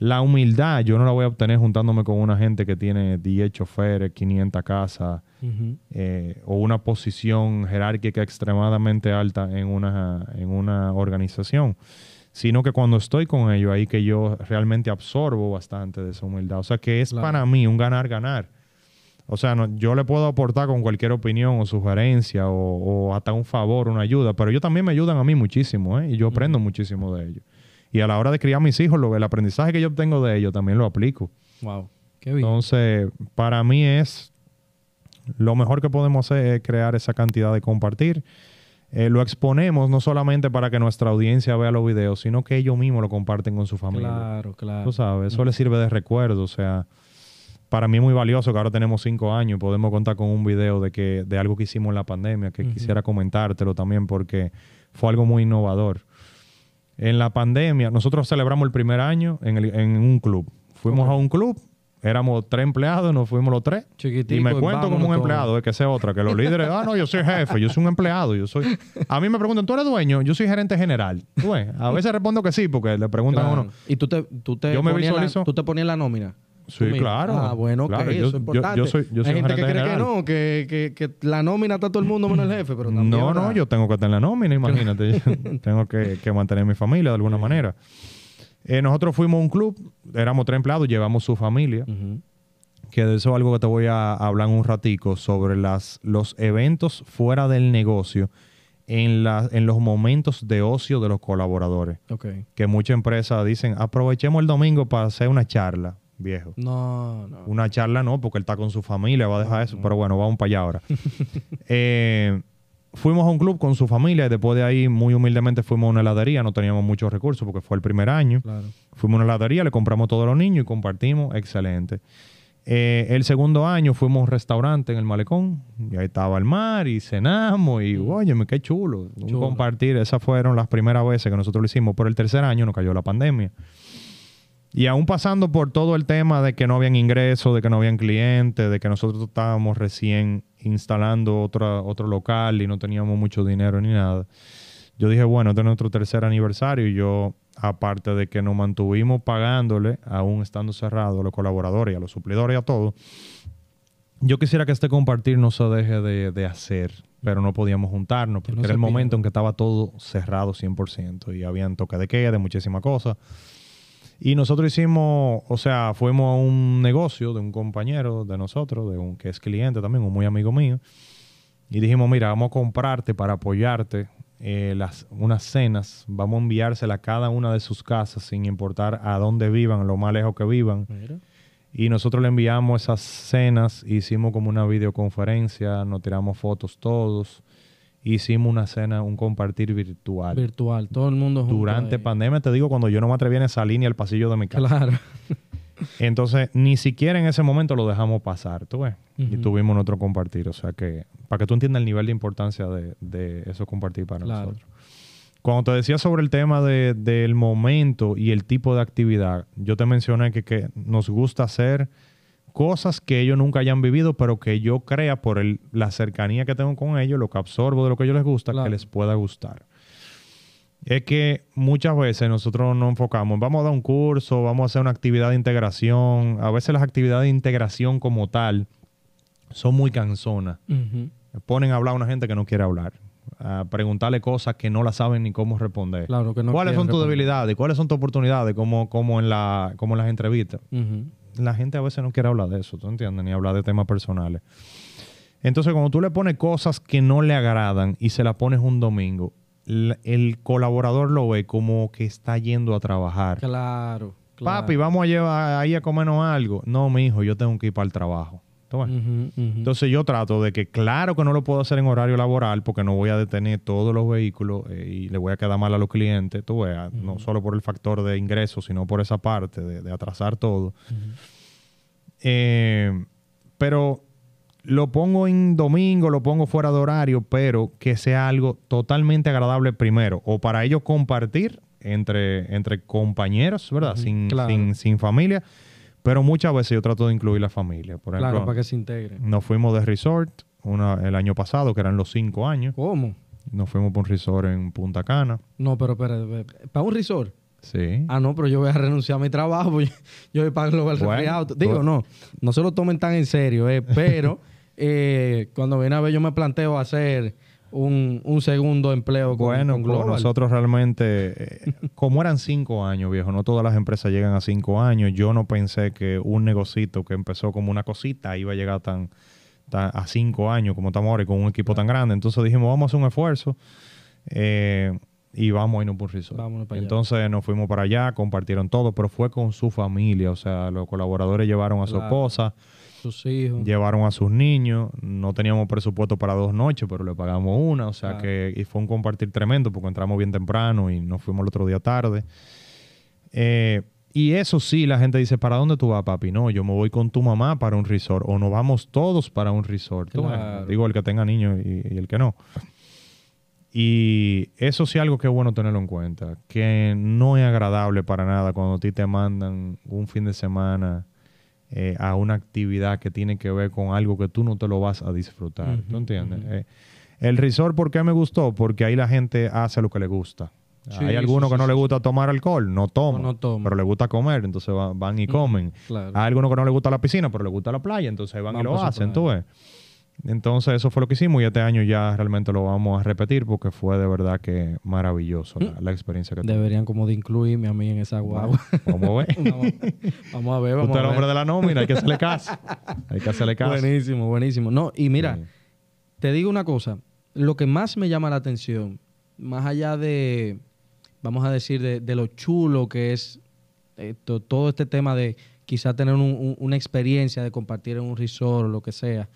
la humildad yo no la voy a obtener juntándome con una gente que tiene 10 choferes, 500 casas eh, o una posición jerárquica extremadamente alta en una, en una organización, sino que cuando estoy con ellos ahí que yo realmente absorbo bastante de esa humildad. O sea que es para mí un ganar-ganar. O sea, no, yo le puedo aportar con cualquier opinión o sugerencia o, hasta un favor, una ayuda, pero ellos también me ayudan a mí muchísimo ¿eh? y yo aprendo muchísimo de ellos. Y a la hora de criar a mis hijos, lo, el aprendizaje que yo obtengo de ellos también lo aplico. Wow. Qué bien. Entonces, para mí es lo mejor que podemos hacer es crear esa cantidad de compartir. Eh, lo exponemos no solamente para que nuestra audiencia vea los videos, sino que ellos mismos lo comparten con su familia. Claro, claro. Tú sabes, eso mm. les sirve de recuerdo. O sea, para mí es muy valioso que ahora tenemos cinco años y podemos contar con un video de, que, de algo que hicimos en la pandemia, que quisiera comentártelo también porque fue algo muy innovador. En la pandemia, nosotros celebramos el primer año en, el, en un club. Fuimos a un club, éramos tres empleados, nos fuimos los tres. Chiquitico, y me cuento como un empleado, es que sea otra, que los líderes, ah, no, yo soy jefe, yo soy un empleado, yo soy... A mí me preguntan, ¿tú eres dueño? Yo soy gerente general. Pues, a veces respondo que sí, porque le preguntan a uno. ¿Y tú tú te tú te ponías la nómina? Sí, claro. Ah, bueno, ok, eso es importante. Yo, soy, Hay gente que cree que no, que, la nómina está todo el mundo menos el jefe, pero también No, no, yo tengo que estar la nómina, imagínate. tengo que, que, mantener mi familia de alguna manera. Eh, nosotros fuimos a un club, éramos tres empleados, llevamos su familia. Que de eso es algo que te voy a hablar un ratico sobre las, los eventos fuera del negocio en, en los momentos de ocio de los colaboradores. Que muchas empresas dicen, aprovechemos el domingo para hacer una charla viejo. No, no. Una charla no, porque él está con su familia, va a dejar eso, pero bueno, vamos para allá ahora. Eh, fuimos a un club con su familia y después de ahí, muy humildemente, fuimos a una heladería, no teníamos muchos recursos porque fue el primer año. Claro. Fuimos a una heladería, le compramos todos los niños y compartimos, excelente. Eh, el segundo año fuimos a un restaurante en el malecón y ahí estaba el mar y cenamos y oye, mm. qué chulo, chulo. compartir. Esas fueron las primeras veces que nosotros lo hicimos, pero el tercer año nos cayó la pandemia. Y aún pasando por todo el tema de que no habían ingresos, de que no habían clientes, de que nosotros estábamos recién instalando otro local y no teníamos mucho dinero ni nada, yo dije, bueno, este es nuestro tercer aniversario y yo, aparte de que nos mantuvimos pagándole, aún estando cerrado, los colaboradores y a los suplidores y a todos, yo quisiera que este compartir no se deje de, hacer, pero no podíamos juntarnos porque era el momento en que estaba todo cerrado 100% y habían toque de queda, muchísimas cosas. Y nosotros hicimos, o sea, fuimos a un negocio de un compañero de nosotros, de un que es cliente también, un muy amigo mío, y dijimos, mira, vamos a comprarte para apoyarte eh, las, unas cenas, vamos a enviársela a cada una de sus casas, sin importar a dónde vivan, lo más lejos que vivan. Y nosotros le enviamos esas cenas, hicimos como una videoconferencia, nos tiramos fotos todos hicimos una cena, un compartir virtual. Virtual, todo el mundo junto Durante pandemia, te digo, cuando yo no me atreví a salir ni al pasillo de mi casa. Claro. Entonces, ni siquiera en ese momento lo dejamos pasar, tú Y tuvimos otro compartir. O sea que, para que tú entiendas el nivel de importancia de, eso compartir para nosotros. Cuando te decía sobre el tema del momento y el tipo de actividad, yo te mencioné que, que nos gusta hacer cosas que ellos nunca hayan vivido, pero que yo crea por la cercanía que tengo con ellos, lo que absorbo de lo que a ellos les gusta, que les pueda gustar. Es que muchas veces nosotros nos enfocamos, vamos a dar un curso, vamos a hacer una actividad de integración. A veces las actividades de integración como tal son muy cansonas. Ponen a hablar a una gente que no quiere hablar a preguntarle cosas que no la saben ni cómo responder. ¿Cuáles son tus debilidades? ¿Cuáles son tus oportunidades? Como, en, las entrevistas la gente a veces no quiere hablar de eso, ¿tú entiendes? Ni hablar de temas personales. Entonces, cuando tú le pones cosas que no le agradan y se las pones un domingo, el colaborador lo ve como que está yendo a trabajar. Claro. Papi, vamos a llevar ahí a comernos algo. No, mi hijo, yo tengo que ir para el trabajo. Entonces yo trato de que, claro que no lo puedo hacer en horario laboral porque no voy a detener todos los vehículos eh, y le voy a quedar mal a los clientes, tú no solo por el factor de ingresos, sino por esa parte de, atrasar todo. Eh, pero lo pongo en domingo, lo pongo fuera de horario, pero que sea algo totalmente agradable primero, o para ellos compartir entre, entre compañeros, ¿verdad? sin, sin, sin familia pero muchas veces yo trato de incluir la familia. Por ejemplo, claro, para que se integre. Nos fuimos de resort el año pasado, que eran los cinco años. ¿Cómo? Nos fuimos por un resort en Punta Cana. No, pero ¿para un resort? Sí. Ah, no, pero yo voy a renunciar a mi trabajo, pues, yo, voy a pagar los Digo, no, no se lo tomen tan en serio, eh, pero eh, cuando viene a ver yo me planteo hacer un, un segundo empleo con, bueno, nosotros realmente, eh, como eran cinco años, viejo, no todas las empresas llegan a cinco años. Yo no pensé que un negocito que empezó como una cosita iba a llegar tan, tan a cinco años como estamos ahora y con un equipo tan grande. Entonces dijimos, vamos a hacer un esfuerzo. Eh, y vamos a irnos por Resort. Entonces nos fuimos para allá, compartieron todo, pero fue con su familia, o sea, los colaboradores llevaron a su esposa, sus hijos. Llevaron a sus niños. No teníamos presupuesto para dos noches, pero le pagamos una. O sea que y fue un compartir tremendo porque entramos bien temprano y nos fuimos el otro día tarde. Eh, y eso sí, la gente dice, ¿para dónde tú vas, papi? No, yo me voy con tu mamá para un resort. O nos vamos todos para un resort. Eh, digo, el que tenga niños y, el que no. Y eso sí algo que es bueno tenerlo en cuenta, que no es agradable para nada cuando a ti te mandan un fin de semana eh, a una actividad que tiene que ver con algo que tú no te lo vas a disfrutar. entiendes? Eh, el resort, ¿por qué me gustó? Porque ahí la gente hace lo que le gusta. Hay algunos que no le gusta tomar alcohol, no toma, pero le gusta comer, entonces van y comen. Hay algunos que no le gusta la piscina, pero le gusta la playa, entonces van y lo hacen, tú ves. Entonces eso fue lo que hicimos y este año ya realmente lo vamos a repetir porque fue de verdad que maravilloso la, mm. experiencia que Deberían como de incluirme a mí en esa guagua. Vamos a ver. vamos, a ver. Usted es el hombre de la nómina, hay que hacerle caso. Hay que hacerle caso. Buenísimo, buenísimo. No, y mira, te digo una cosa, lo que más me llama la atención, más allá de, vamos a decir, de, lo chulo que es eh, todo este tema de quizá tener una experiencia de compartir en un resort o lo que sea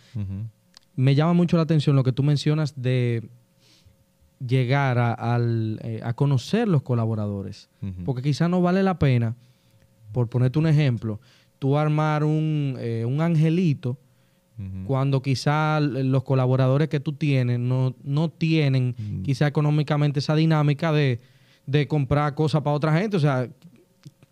me llama mucho la atención lo que tú mencionas de llegar a, eh, conocer los colaboradores. Porque quizá no vale la pena, por ponerte un ejemplo, tú armar un, eh, un angelito cuando quizá los colaboradores que tú tienes no, no tienen mm. quizá económicamente esa dinámica de, de comprar cosas para otra gente. O sea,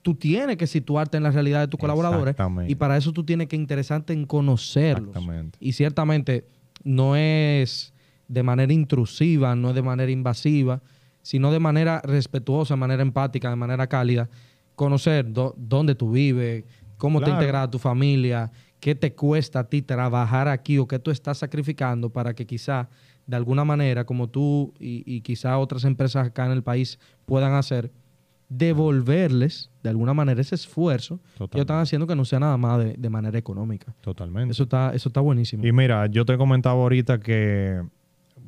tú tienes que situarte en la realidad de tus colaboradores y para eso tú tienes que interesarte en conocerlos. Y ciertamente no es de manera intrusiva, no es de manera invasiva, sino de manera respetuosa, de manera empática, de manera cálida, conocer dónde tú vives, cómo te integras a tu familia, qué te cuesta a ti trabajar aquí o qué tú estás sacrificando para que quizá de alguna manera, como tú y, y quizá otras empresas acá en el país puedan hacer, devolverles de alguna manera ese esfuerzo que están haciendo que no sea nada más de, manera económica. Totalmente. Eso está, eso está buenísimo. Y mira, yo te he comentado ahorita que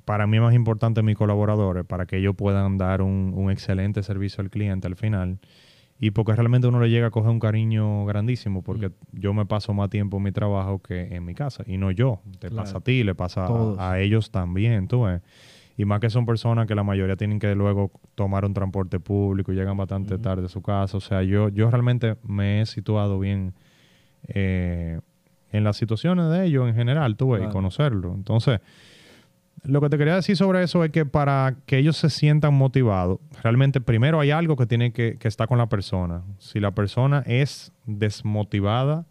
para mí es más importante mis colaboradores, para que ellos puedan dar un, un excelente servicio al cliente al final. Y porque realmente uno le llega a coger un cariño grandísimo, porque mm. yo me paso más tiempo en mi trabajo que en mi casa. Y no yo, te pasa a ti, le pasa a, ellos también, tú ves. Y más que son personas que la mayoría tienen que luego tomar un transporte público y llegan bastante tarde a su casa. O sea, yo, yo realmente me he situado bien eh, en las situaciones de ellos en general, tuve, ves, y conocerlo. Entonces, lo que te quería decir sobre eso es que para que ellos se sientan motivados, realmente primero hay algo que tiene que, que estar con la persona. Si la persona es desmotivada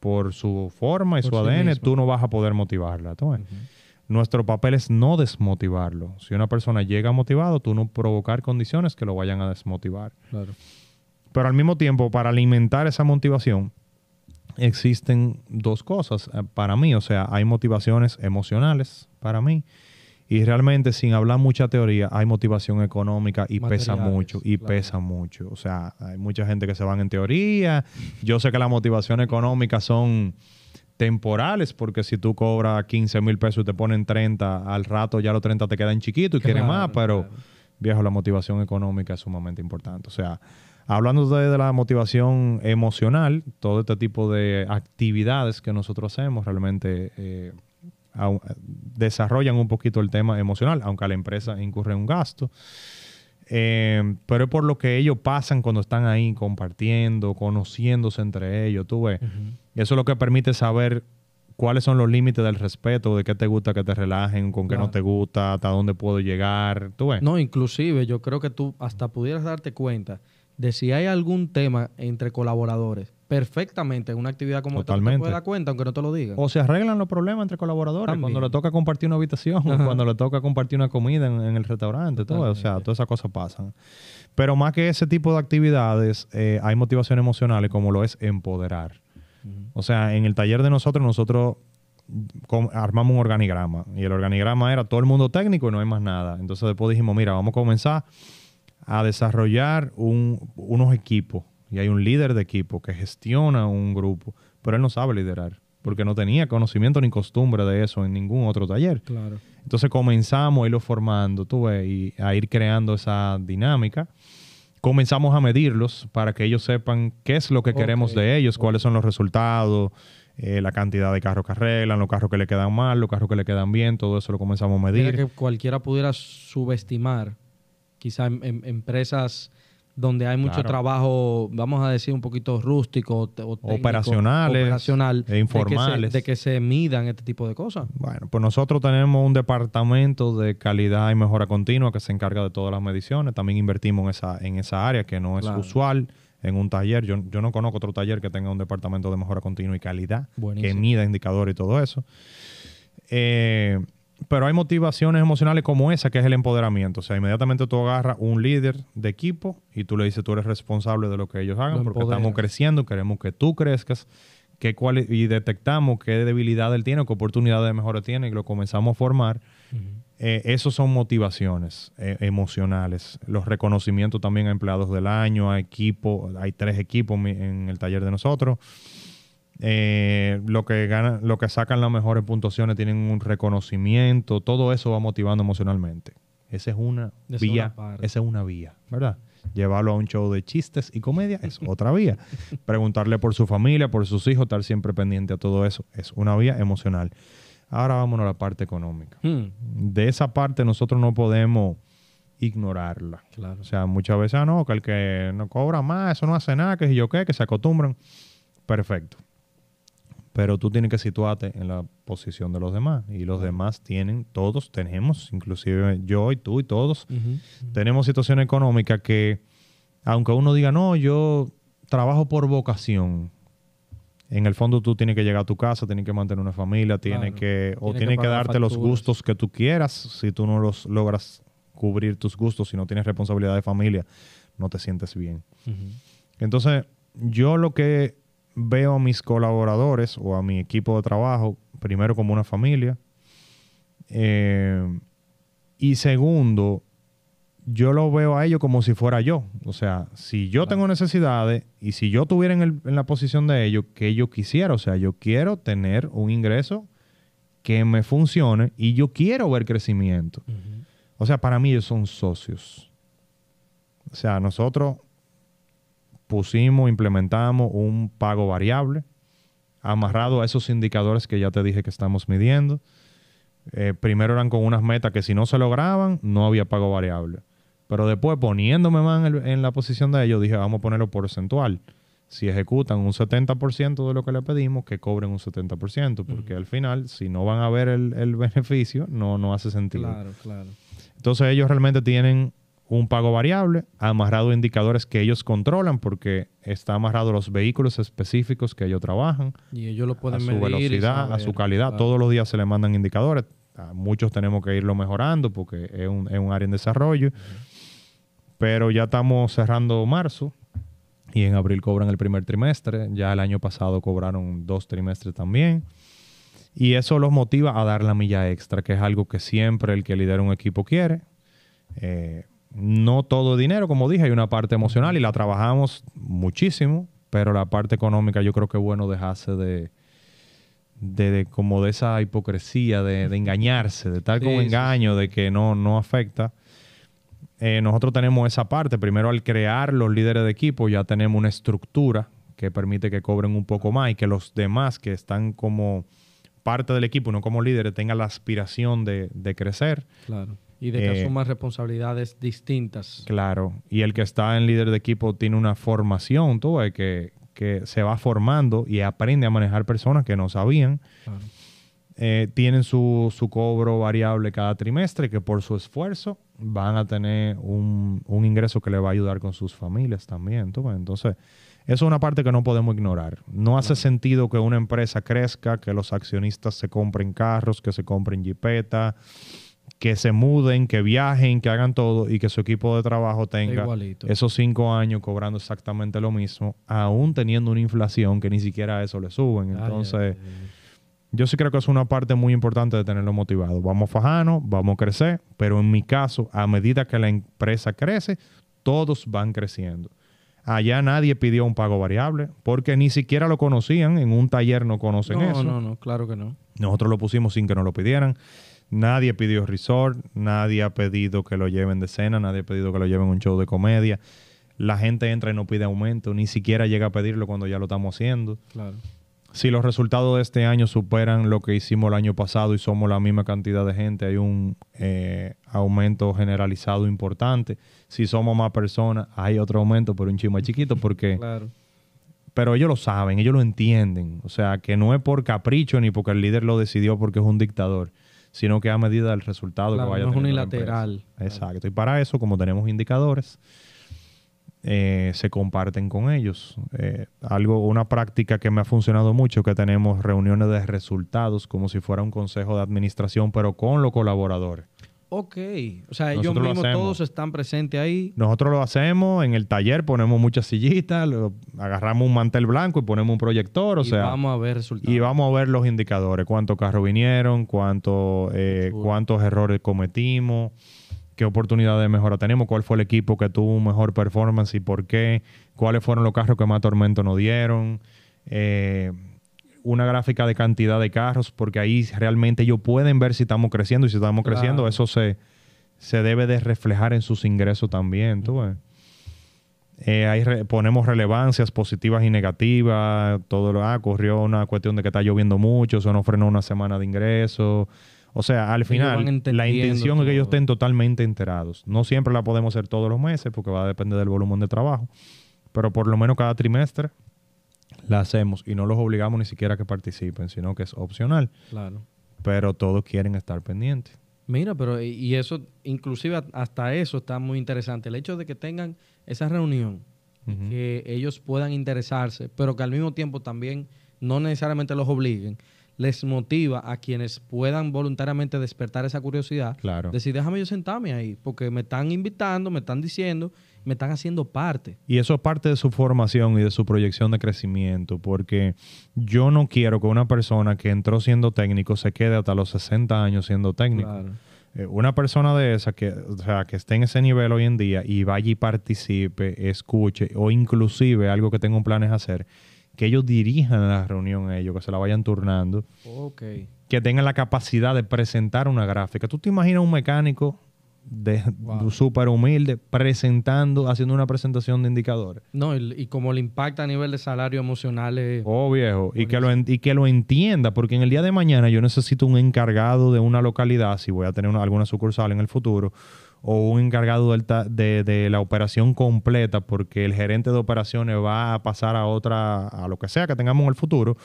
por su forma y su ADN, tú no vas a poder motivarla. ¿tú ves? Nuestro papel es no desmotivarlo. Si una persona llega motivado, tú no provocar condiciones que lo vayan a desmotivar. Claro. Pero al mismo tiempo, para alimentar esa motivación, existen dos cosas eh, para mí. O sea, hay motivaciones emocionales para mí. Y realmente, sin hablar mucha teoría, hay motivación económica y pesa mucho, y pesa mucho. O sea, hay mucha gente que se van en teoría. Yo sé que las motivaciones económicas son temporales, porque si tú cobras 15 mil pesos y te ponen 30, al rato ya los 30 te quedan chiquitos y quieren más, pero viejo, la motivación económica es sumamente importante. O sea, hablando de, la motivación emocional, todo este tipo de actividades que nosotros hacemos realmente... Eh, desarrollan un poquito el tema emocional, aunque a la empresa incurre un gasto. Eh, pero es por lo que ellos pasan cuando están ahí compartiendo, conociéndose entre ellos, tú ves. Y eso es lo que permite saber cuáles son los límites del respeto, de qué te gusta que te relajen, con qué no te gusta, hasta dónde puedo llegar. ¿Tú ves? No, inclusive yo creo que tú hasta pudieras darte cuenta de si hay algún tema entre colaboradores perfectamente en una actividad como esta. Te puedes dar cuenta, aunque no te lo diga. O se arreglan los problemas entre colaboradores cuando le toca compartir una habitación, cuando le toca compartir una comida en, el restaurante, todo. O sea, todas esas cosas pasan. Pero más que ese tipo de actividades, eh, hay motivación emocional como lo es empoderar. O sea, en el taller de nosotros, nosotros armamos un organigrama. Y el organigrama era todo el mundo técnico y no hay más nada. Entonces después dijimos, mira, vamos a comenzar a desarrollar unos equipos. Y hay un líder de equipo que gestiona un grupo, pero él no sabe liderar, porque no tenía conocimiento ni costumbre de eso en ningún otro taller. Claro. Entonces comenzamos a irlo formando, tú ves, y a ir creando esa dinámica comenzamos a medirlos para que ellos sepan qué es lo que queremos de ellos, cuáles son los resultados, eh, la cantidad de carros que arreglan, los carros que le quedan mal, los carros que le quedan bien, todo eso lo comenzamos a medir. que cualquiera pudiera subestimar, quizá em, em, empresas donde hay mucho trabajo, vamos a decir, un poquito rústico operacionales, operacional, e informales. De que, se, midan este tipo de cosas. Bueno, pues nosotros tenemos un departamento de calidad y mejora continua que se encarga de todas las mediciones. También invertimos en esa, en esa área que no es usual en un taller. Yo, yo, no conozco otro taller que tenga un departamento de mejora continua y calidad que mida indicadores y todo eso. Eh, pero hay motivaciones emocionales como esa, que es el empoderamiento. O sea, inmediatamente tú agarras un líder de equipo y tú le dices, tú eres responsable de lo que ellos hagan, porque estamos creciendo, queremos que tú crezcas y detectamos qué debilidad él tiene, qué oportunidades de mejora tiene y lo comenzamos a formar. Esas eh, esos son motivaciones eh, emocionales. Los reconocimientos también a empleados del año, a equipo. Hay tres equipos en el taller de nosotros eh, lo que ganan, lo que sacan las mejores puntuaciones tienen un reconocimiento, todo eso va motivando emocionalmente. Esa es una vía, esa es una vía, ¿verdad? Llevarlo a un show de chistes y comedia es otra vía. Preguntarle por su familia, por sus hijos, estar siempre pendiente a todo eso es una vía emocional. Ahora vámonos a la parte económica. Hmm. De esa parte nosotros no podemos ignorarla. O sea, muchas veces, ah, no, que el que no cobra más, eso no hace nada, que yo qué, que se acostumbran. Perfecto pero tú tienes que situarte en la posición de los demás y los demás tienen, todos tenemos, inclusive yo y tú y todos, tenemos situación económica que aunque uno diga, no, yo trabajo por vocación, en el fondo tú tienes que llegar a tu casa, tienes que mantener una familia, tienes que, o tienes, que, darte los gustos que tú quieras, si tú no los logras cubrir tus gustos, si no tienes responsabilidad de familia, no te sientes bien. Entonces, yo lo que veo a mis colaboradores o a mi equipo de trabajo primero como una familia. Eh, y segundo, yo lo veo a ellos como si fuera yo. O sea, si yo tengo necesidades y si yo estuviera en, la posición de ellos, que yo quisiera. O sea, yo quiero tener un ingreso que me funcione y yo quiero ver crecimiento. O sea, para mí ellos son socios. O sea, nosotros pusimos, implementamos un pago variable amarrado a esos indicadores que ya te dije que estamos midiendo. Eh, primero eran con unas metas que si no se lograban, no había pago variable. Pero después, poniéndome más en, la posición de ellos, dije, vamos a ponerlo porcentual. Si ejecutan un 70% de lo que le pedimos, que cobren un 70%, porque al final, si no van a ver el, beneficio, no, no hace sentido. Claro, claro. Entonces ellos realmente tienen un pago variable amarrado indicadores que ellos controlan porque está amarrado los vehículos específicos que ellos trabajan. Y ellos lo pueden a su velocidad, a su calidad. Todos los días se le mandan indicadores. muchos tenemos que irlo mejorando porque es un, área en desarrollo. Pero ya estamos cerrando marzo y en abril cobran el primer trimestre. Ya el año pasado cobraron dos trimestres también. Y eso los motiva a dar la milla extra, que es algo que siempre el que lidera un equipo quiere. Eh, no todo dinero, como dije, hay una parte emocional y la trabajamos muchísimo, pero la parte económica yo creo que es bueno dejarse de, como de esa hipocresía, de, engañarse, de tal como engaño, de que no, no afecta. Eh, nosotros tenemos esa parte. Primero, al crear los líderes de equipo, ya tenemos una estructura que permite que cobren un poco más y que los demás que están como parte del equipo, no como líderes, tengan la aspiración de, de crecer. Claro. Y de que eh, responsabilidades distintas. Claro. Y el que está en líder de equipo tiene una formación, tú que, se va formando y aprende a manejar personas que no sabían. Eh, tienen su, cobro variable cada trimestre, que por su esfuerzo van a tener un, ingreso que le va a ayudar con sus familias también. Entonces, eso es una parte que no podemos ignorar. No hace sentido que una empresa crezca, que los accionistas se compren carros, que se compren jipetas que se muden, que viajen, que hagan todo y que su equipo de trabajo tenga esos cinco años cobrando exactamente lo mismo, aún teniendo una inflación que ni siquiera a eso le suben. Entonces, yo sí creo que es una parte muy importante de tenerlo motivado. Vamos fajanos, vamos a crecer, pero en mi caso, a medida que la empresa crece, todos van creciendo. Allá nadie pidió un pago variable porque ni siquiera lo conocían, en un taller no conocen eso. No, no, no, claro que no. Nosotros lo pusimos sin que nos lo pidieran. Nadie pidió resort, nadie ha pedido que lo lleven de cena, nadie ha pedido que lo lleven un show de comedia. La gente entra y no pide aumento, ni siquiera llega a pedirlo cuando ya lo estamos haciendo. Claro. Si los resultados de este año superan lo que hicimos el año pasado y somos la misma cantidad de gente, hay un eh, aumento generalizado importante. Si somos más personas, hay otro aumento, pero un chima chiquito, porque. Pero ellos lo saben, ellos lo entienden. O sea, que no es por capricho ni porque el líder lo decidió porque es un dictador sino que a medida del resultado que vaya no es unilateral. Exacto. Y para eso, como tenemos indicadores, eh, se comparten con ellos. Eh, algo, una práctica que me ha funcionado mucho, que tenemos reuniones de resultados como si fuera un consejo de administración, pero con los colaboradores. Ok, o sea, ellos mismos todos están presentes ahí. Nosotros lo hacemos en el taller, ponemos muchas sillitas, agarramos un mantel blanco y ponemos un proyector, o y sea, vamos a ver resultados. y vamos a ver los indicadores, cuántos carros vinieron, cuánto, eh, cuántos errores cometimos, qué oportunidades de mejora tenemos, cuál fue el equipo que tuvo mejor performance y por qué, cuáles fueron los carros que más tormento nos dieron. Eh, una gráfica de cantidad de carros, porque ahí realmente ellos pueden ver si estamos creciendo y si estamos creciendo, eso se, se debe de reflejar en sus ingresos también. ¿tú eh, ahí ponemos relevancias positivas y negativas. Todo lo ah, corrió una cuestión de que está lloviendo mucho, eso no frenó una semana de ingresos. O sea, al final, la intención es que ellos estén totalmente enterados. No siempre la podemos hacer todos los meses porque va a depender del volumen de trabajo, pero por lo menos cada trimestre la hacemos y no los obligamos ni siquiera a que participen, sino que es opcional. Claro. Pero todos quieren estar pendientes. Mira, pero y eso, inclusive hasta eso está muy interesante. El hecho de que tengan esa reunión, que ellos puedan interesarse, pero que al mismo tiempo también no necesariamente los obliguen, les motiva a quienes puedan voluntariamente despertar esa curiosidad. Claro. Decir, déjame yo sentarme ahí, porque me están invitando, me están diciendo, me están haciendo parte. Y eso es parte de su formación y de su proyección de crecimiento, porque yo no quiero que una persona que entró siendo técnico se quede hasta los 60 años siendo técnico. Claro. Eh, una persona de esa que, o sea, que esté en ese nivel hoy en día y vaya y participe, escuche, o inclusive algo que plan planes hacer, que ellos dirijan la reunión a ellos, que se la vayan turnando. Que tengan la capacidad de presentar una gráfica. ¿Tú te imaginas un mecánico de, súper humilde, presentando, haciendo una presentación de indicadores. No, y, como le impacta a nivel de salario emocional. oh, viejo, y que, lo, y que lo entienda, porque en el día de mañana yo necesito un encargado de una localidad, si voy a tener alguna sucursal en el futuro, o un encargado de, la operación completa, porque el gerente de operaciones va a pasar a otra, a lo que sea que tengamos en el futuro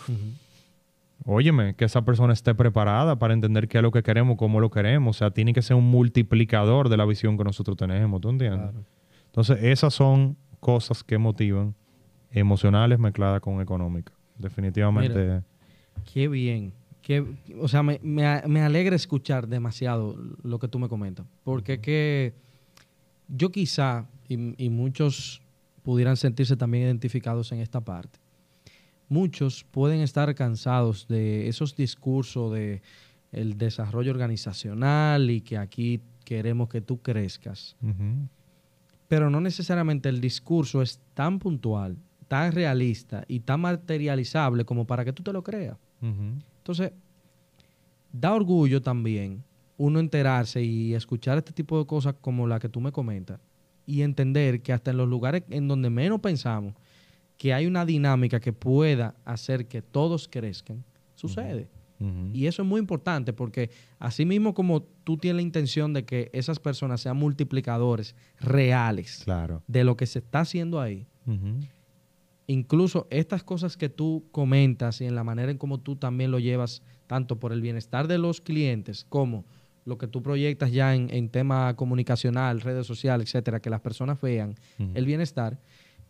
óyeme, que esa persona esté preparada para entender qué es lo que queremos, cómo lo queremos. O sea, tiene que ser un multiplicador de la visión que nosotros tenemos, ¿tú entiendes? Entonces, esas son cosas que motivan emocionales mezcladas con económicas. Definitivamente. qué bien. Qué, o sea, me, me, alegra escuchar demasiado lo que tú me comentas. Porque es que yo quizá, y muchos pudieran sentirse también identificados en esta parte, muchos pueden estar cansados de esos discursos de el desarrollo organizacional y que aquí queremos que tú crezcas. Pero no necesariamente el discurso es tan puntual, tan realista y tan materializable como para que tú te lo creas. Entonces, da orgullo también uno enterarse y escuchar este tipo de cosas como la que tú me comentas y entender que hasta en los lugares en donde menos pensamos, que hay una dinámica que pueda hacer que todos crezcan, sucede. Y eso es muy importante porque así mismo como tú tienes la intención de que esas personas sean multiplicadores reales de lo que se está haciendo ahí, incluso estas cosas que tú comentas y en la manera en cómo tú también lo llevas, tanto por el bienestar de los clientes como lo que tú proyectas ya en, tema comunicacional, redes sociales, etcétera, que las personas vean el bienestar,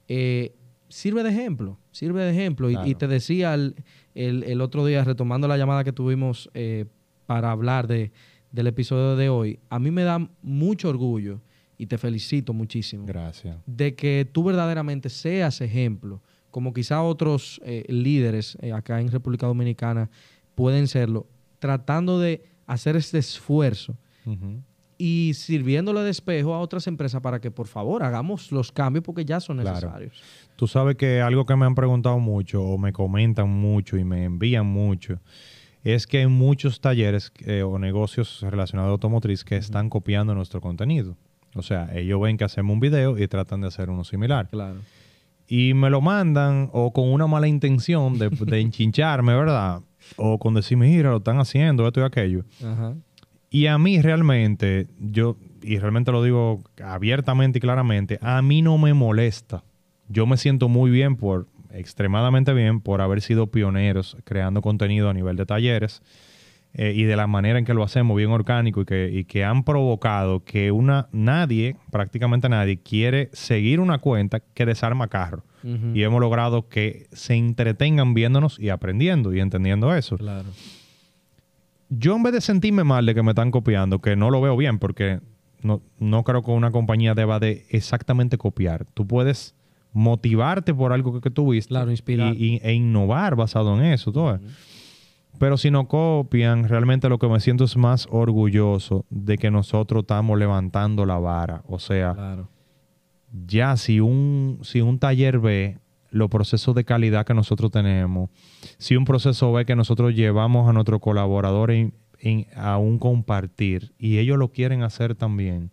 eh, sirve de ejemplo, sirve de ejemplo. Y, te decía el, otro día, retomando la llamada que tuvimos eh, para hablar de, del episodio de hoy, a mí me da mucho orgullo y te felicito muchísimo. Gracias. De que tú verdaderamente seas ejemplo, como quizá otros eh, líderes eh, acá en República Dominicana pueden serlo, tratando de hacer este esfuerzo y sirviéndole de espejo a otras empresas para que por favor hagamos los cambios porque ya son necesarios. Tú sabes que algo que me han preguntado mucho o me comentan mucho y me envían mucho es que hay muchos talleres eh, o negocios relacionados a automotriz que están copiando nuestro contenido. O sea, ellos ven que hacemos un video y tratan de hacer uno similar. Claro. Y me lo mandan o con una mala intención de, de enchincharme, ¿verdad? O con decirme, mira, lo están haciendo, esto y aquello. Ajá y a mí realmente, yo, y realmente lo digo abiertamente y claramente, a mí no me molesta. Yo me siento muy bien por, extremadamente bien, por haber sido pioneros creando contenido a nivel de talleres eh, y de la manera en que lo hacemos, bien orgánico, y que, y que han provocado que una, nadie, prácticamente nadie, quiere seguir una cuenta que desarma carro. Y hemos logrado que se entretengan viéndonos y aprendiendo y entendiendo eso. Claro yo en vez de sentirme mal de que me están copiando, que no lo veo bien porque no, no creo que una compañía deba de exactamente copiar. Tú puedes motivarte por algo que, tú tuviste claro, e innovar basado en eso. Todo. Pero si no copian, realmente lo que me siento es más orgulloso de que nosotros estamos levantando la vara. O sea, ya si un, si un taller ve los procesos de calidad que nosotros tenemos, si un proceso ve que nosotros llevamos a nuestros colaboradores a un compartir y ellos lo quieren hacer también,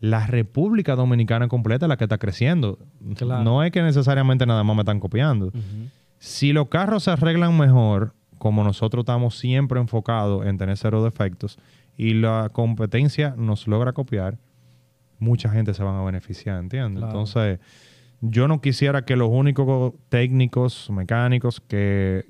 la República Dominicana completa es la que está creciendo. No es que necesariamente nada más me están copiando. Si los carros se arreglan mejor, como nosotros estamos siempre enfocados en tener cero defectos, y la competencia nos logra copiar, mucha gente se van a beneficiar, ¿entiendes? Entonces yo no quisiera que los únicos técnicos, mecánicos que,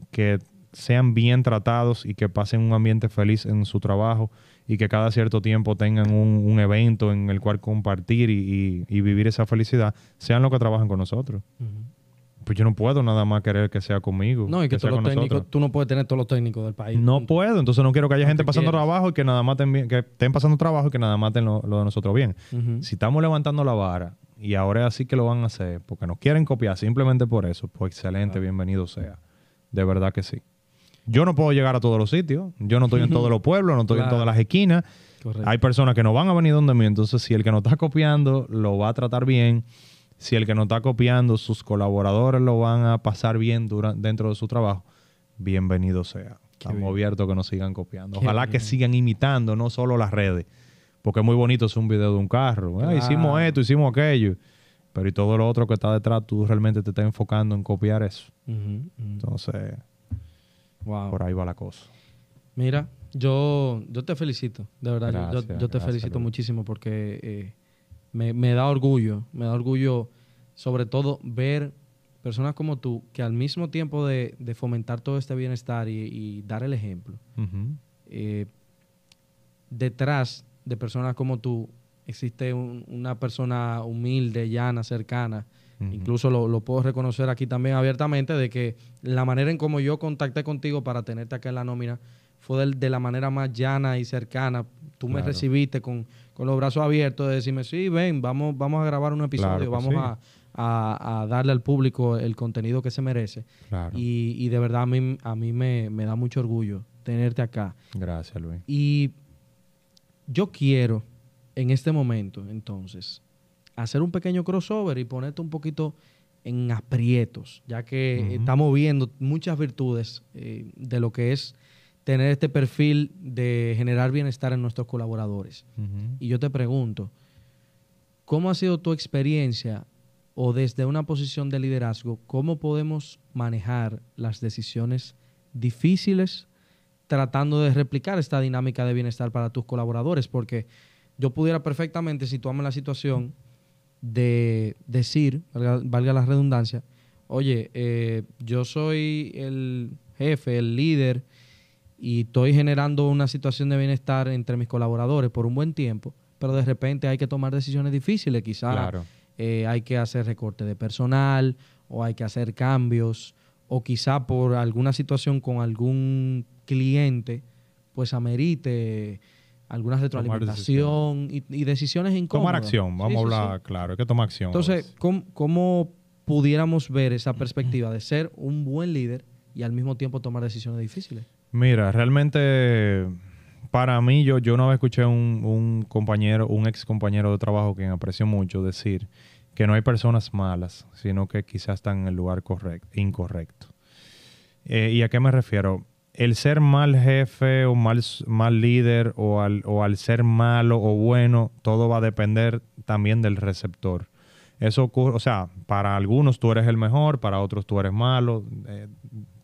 sean bien tratados y que pasen un ambiente feliz en su trabajo y que cada cierto tiempo tengan un, evento en el cual compartir y, vivir esa felicidad, sean los que trabajan con nosotros. Pues yo no puedo nada más querer que sea conmigo. No, y que, todos los técnicos, tú no puedes tener todos los técnicos del país. No puedo, entonces no quiero que haya gente pasando trabajo y que nada más que estén pasando trabajo y que nada más estén lo, de nosotros bien. Si estamos levantando la vara y ahora así que lo van a hacer, porque nos quieren copiar simplemente por eso, pues excelente, bienvenido sea. De verdad que sí. Yo no puedo llegar a todos los sitios, yo no estoy en todos los pueblos, no estoy en todas las esquinas. Hay personas que no van a venir donde mí, entonces si el que nos está copiando lo va a tratar bien, si el que no está copiando sus colaboradores lo van a pasar bien dentro de su trabajo, bienvenido sea. Estamos abiertos que nos sigan copiando. Ojalá que sigan imitando no solo las redes, porque es muy bonito es un video de un carro. Ah, hicimos esto, hicimos aquello. Pero y todo lo otro que está detrás, tú realmente te estás enfocando en copiar eso. Entonces, por ahí va la cosa. Mira, yo, yo te felicito, de verdad. yo, te felicito muchísimo porque eh, me, da orgullo, me da orgullo sobre todo ver personas como tú que al mismo tiempo de, fomentar todo este bienestar y, dar el ejemplo, eh, detrás de personas como tú, existe una persona humilde, llana, cercana. Incluso lo, puedo reconocer aquí también abiertamente de que la manera en como yo contacté contigo para tenerte acá en la nómina fue de, la manera más llana y cercana. Tú me recibiste con, los brazos abiertos de decirme, sí, ven, vamos, vamos a grabar un episodio, vamos a, darle al público el contenido que se merece. Y, y, de verdad a mí, a mí me, me da mucho orgullo tenerte acá. Gracias, Luis. Yo quiero en este momento, entonces, hacer un pequeño crossover y ponerte un poquito en aprietos, ya que estamos viendo muchas virtudes eh, de lo que es tener este perfil de generar bienestar en nuestros colaboradores. Y yo te pregunto, ¿cómo ha sido tu experiencia o desde una posición de liderazgo, cómo podemos manejar las decisiones difíciles tratando de replicar esta dinámica de bienestar para tus colaboradores, porque yo pudiera perfectamente situarme en la situación de decir, valga, la redundancia, oye, eh, yo soy el jefe, el líder, y estoy generando una situación de bienestar entre mis colaboradores por un buen tiempo, pero de repente hay que tomar decisiones difíciles, quizás eh, hay que hacer recorte de personal o hay que hacer cambios o quizá por alguna situación con algún cliente, pues amerite alguna retroalimentación y, decisiones incómodas. Tomar acción, vamos a hablar claro, hay que tomar acción. Entonces, ¿cómo, pudiéramos ver esa perspectiva de ser un buen líder y al mismo tiempo tomar decisiones difíciles? Mira, realmente para mí, yo, yo una vez escuché un, compañero, un ex compañero de trabajo que aprecio mucho decir que no hay personas malas, sino que quizás están en el lugar correcto, incorrecto. Eh, ¿Y a qué me refiero? El ser mal jefe o mal, mal líder o al, ser malo o bueno, todo va a depender también del receptor. Eso ocurre, o sea, para algunos tú eres el mejor, para otros tú eres malo, eh,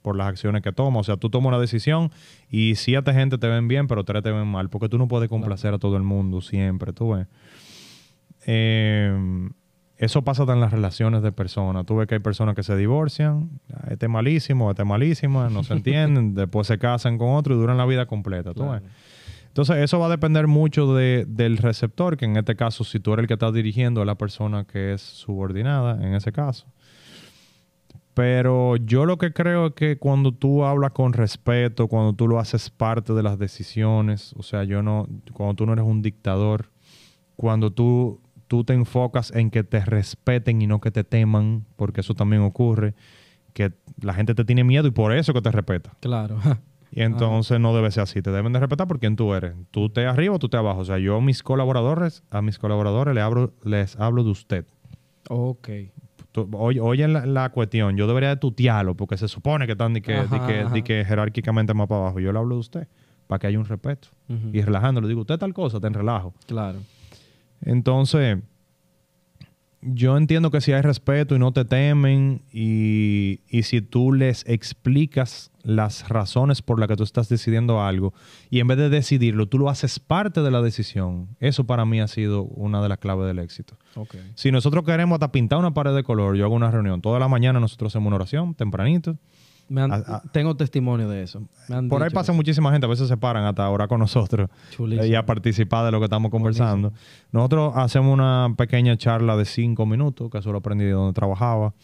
por las acciones que tomas. O sea, tú tomas una decisión y siete gente te ven bien, pero tres te ven mal, porque tú no puedes complacer a todo el mundo siempre, tú ves. Eh, eso pasa en las relaciones de personas. Tú ves que hay personas que se divorcian, ah, este es malísimo, este es malísima, no se entienden, después se casan con otro y duran la vida completa. Entonces, eso va a depender mucho del receptor, que en este caso, si tú eres el que estás dirigiendo, es la persona que es subordinada, en ese caso. Pero yo lo que creo es que cuando tú hablas con respeto, cuando tú lo haces parte de las decisiones, o sea, yo no, cuando tú no eres un dictador, cuando tú tú te enfocas en que te respeten y no que te teman, porque eso también ocurre, que la gente te tiene miedo y por eso que te respeta. Claro. Y entonces no debe ser así, te deben de respetar por quién tú eres. Tú te arriba o tú te abajo. O sea, yo a mis colaboradores, a mis colaboradores les hablo, les hablo de usted. Ok. oye, la, cuestión, yo debería de tutearlo porque se supone que están que, que, que jerárquicamente más para abajo. Yo le hablo de usted para que haya un respeto. Y relajándolo, digo, usted tal cosa, te relajo. Claro. Entonces, yo entiendo que si hay respeto y no te temen y, si tú les explicas las razones por las que tú estás decidiendo algo y en vez de decidirlo, tú lo haces parte de la decisión, eso para mí ha sido una de las claves del éxito. Si nosotros queremos hasta pintar una pared de color, yo hago una reunión, toda la mañana nosotros hacemos una oración tempranito Ah, ah. tengo testimonio de eso. por ahí pasa muchísima gente, a veces se paran hasta ahora con nosotros y a participar de lo que estamos conversando. Nosotros hacemos una pequeña charla de cinco minutos, que eso lo aprendí de donde trabajaba.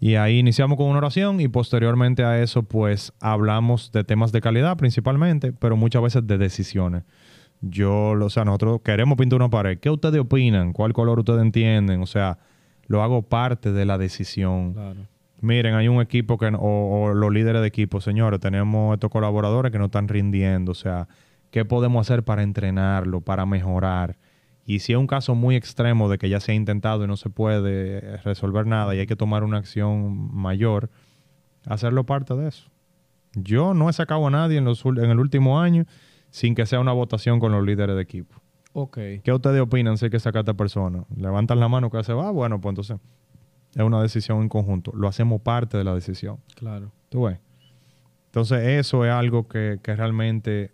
Y ahí iniciamos con una oración y posteriormente a eso pues hablamos de temas de calidad principalmente, pero muchas veces de decisiones. Yo, o sea, nosotros queremos pintar una pared. ¿Qué ustedes opinan? ¿Cuál color ustedes entienden? O sea, lo hago parte de la decisión. Claro miren, hay un equipo que, o, los líderes de equipo, señores, tenemos estos colaboradores que no están rindiendo, o sea, ¿qué podemos hacer para entrenarlo, para mejorar? Y si es un caso muy extremo de que ya se ha intentado y no se puede eh, resolver nada y hay que tomar una acción mayor, hacerlo parte de eso. Yo no he sacado a nadie en, en el último año sin que sea una votación con los líderes de equipo. Okay. ¿Qué ustedes opinan si hay que sacar a esta persona? Levantan la mano que se va, ah, bueno, pues entonces es una decisión en conjunto. Lo hacemos parte de la decisión. Claro. ¿Tú ves? Entonces, eso es algo que, que, realmente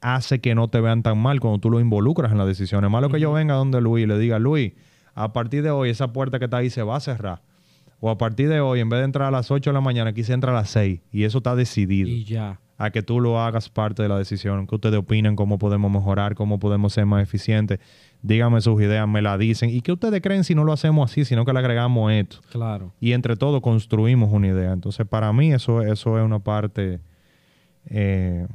hace que no te vean tan mal cuando tú lo involucras en decisión. Es Malo que yo venga donde Luis y le diga, Luis, a partir de hoy esa puerta que está ahí se va a cerrar. O a partir de hoy, en vez de entrar a las 8 de la mañana, aquí se entra a las 6. Y eso está decidido. Y ya. A que tú lo hagas parte de la decisión, que ustedes opinen cómo podemos mejorar, cómo podemos ser más eficientes díganme sus ideas, me la dicen. ¿Y qué ustedes creen si no lo hacemos así, sino que le agregamos esto? Claro. Y entre todos construimos una idea. Entonces, para mí eso, eso es una parte eh,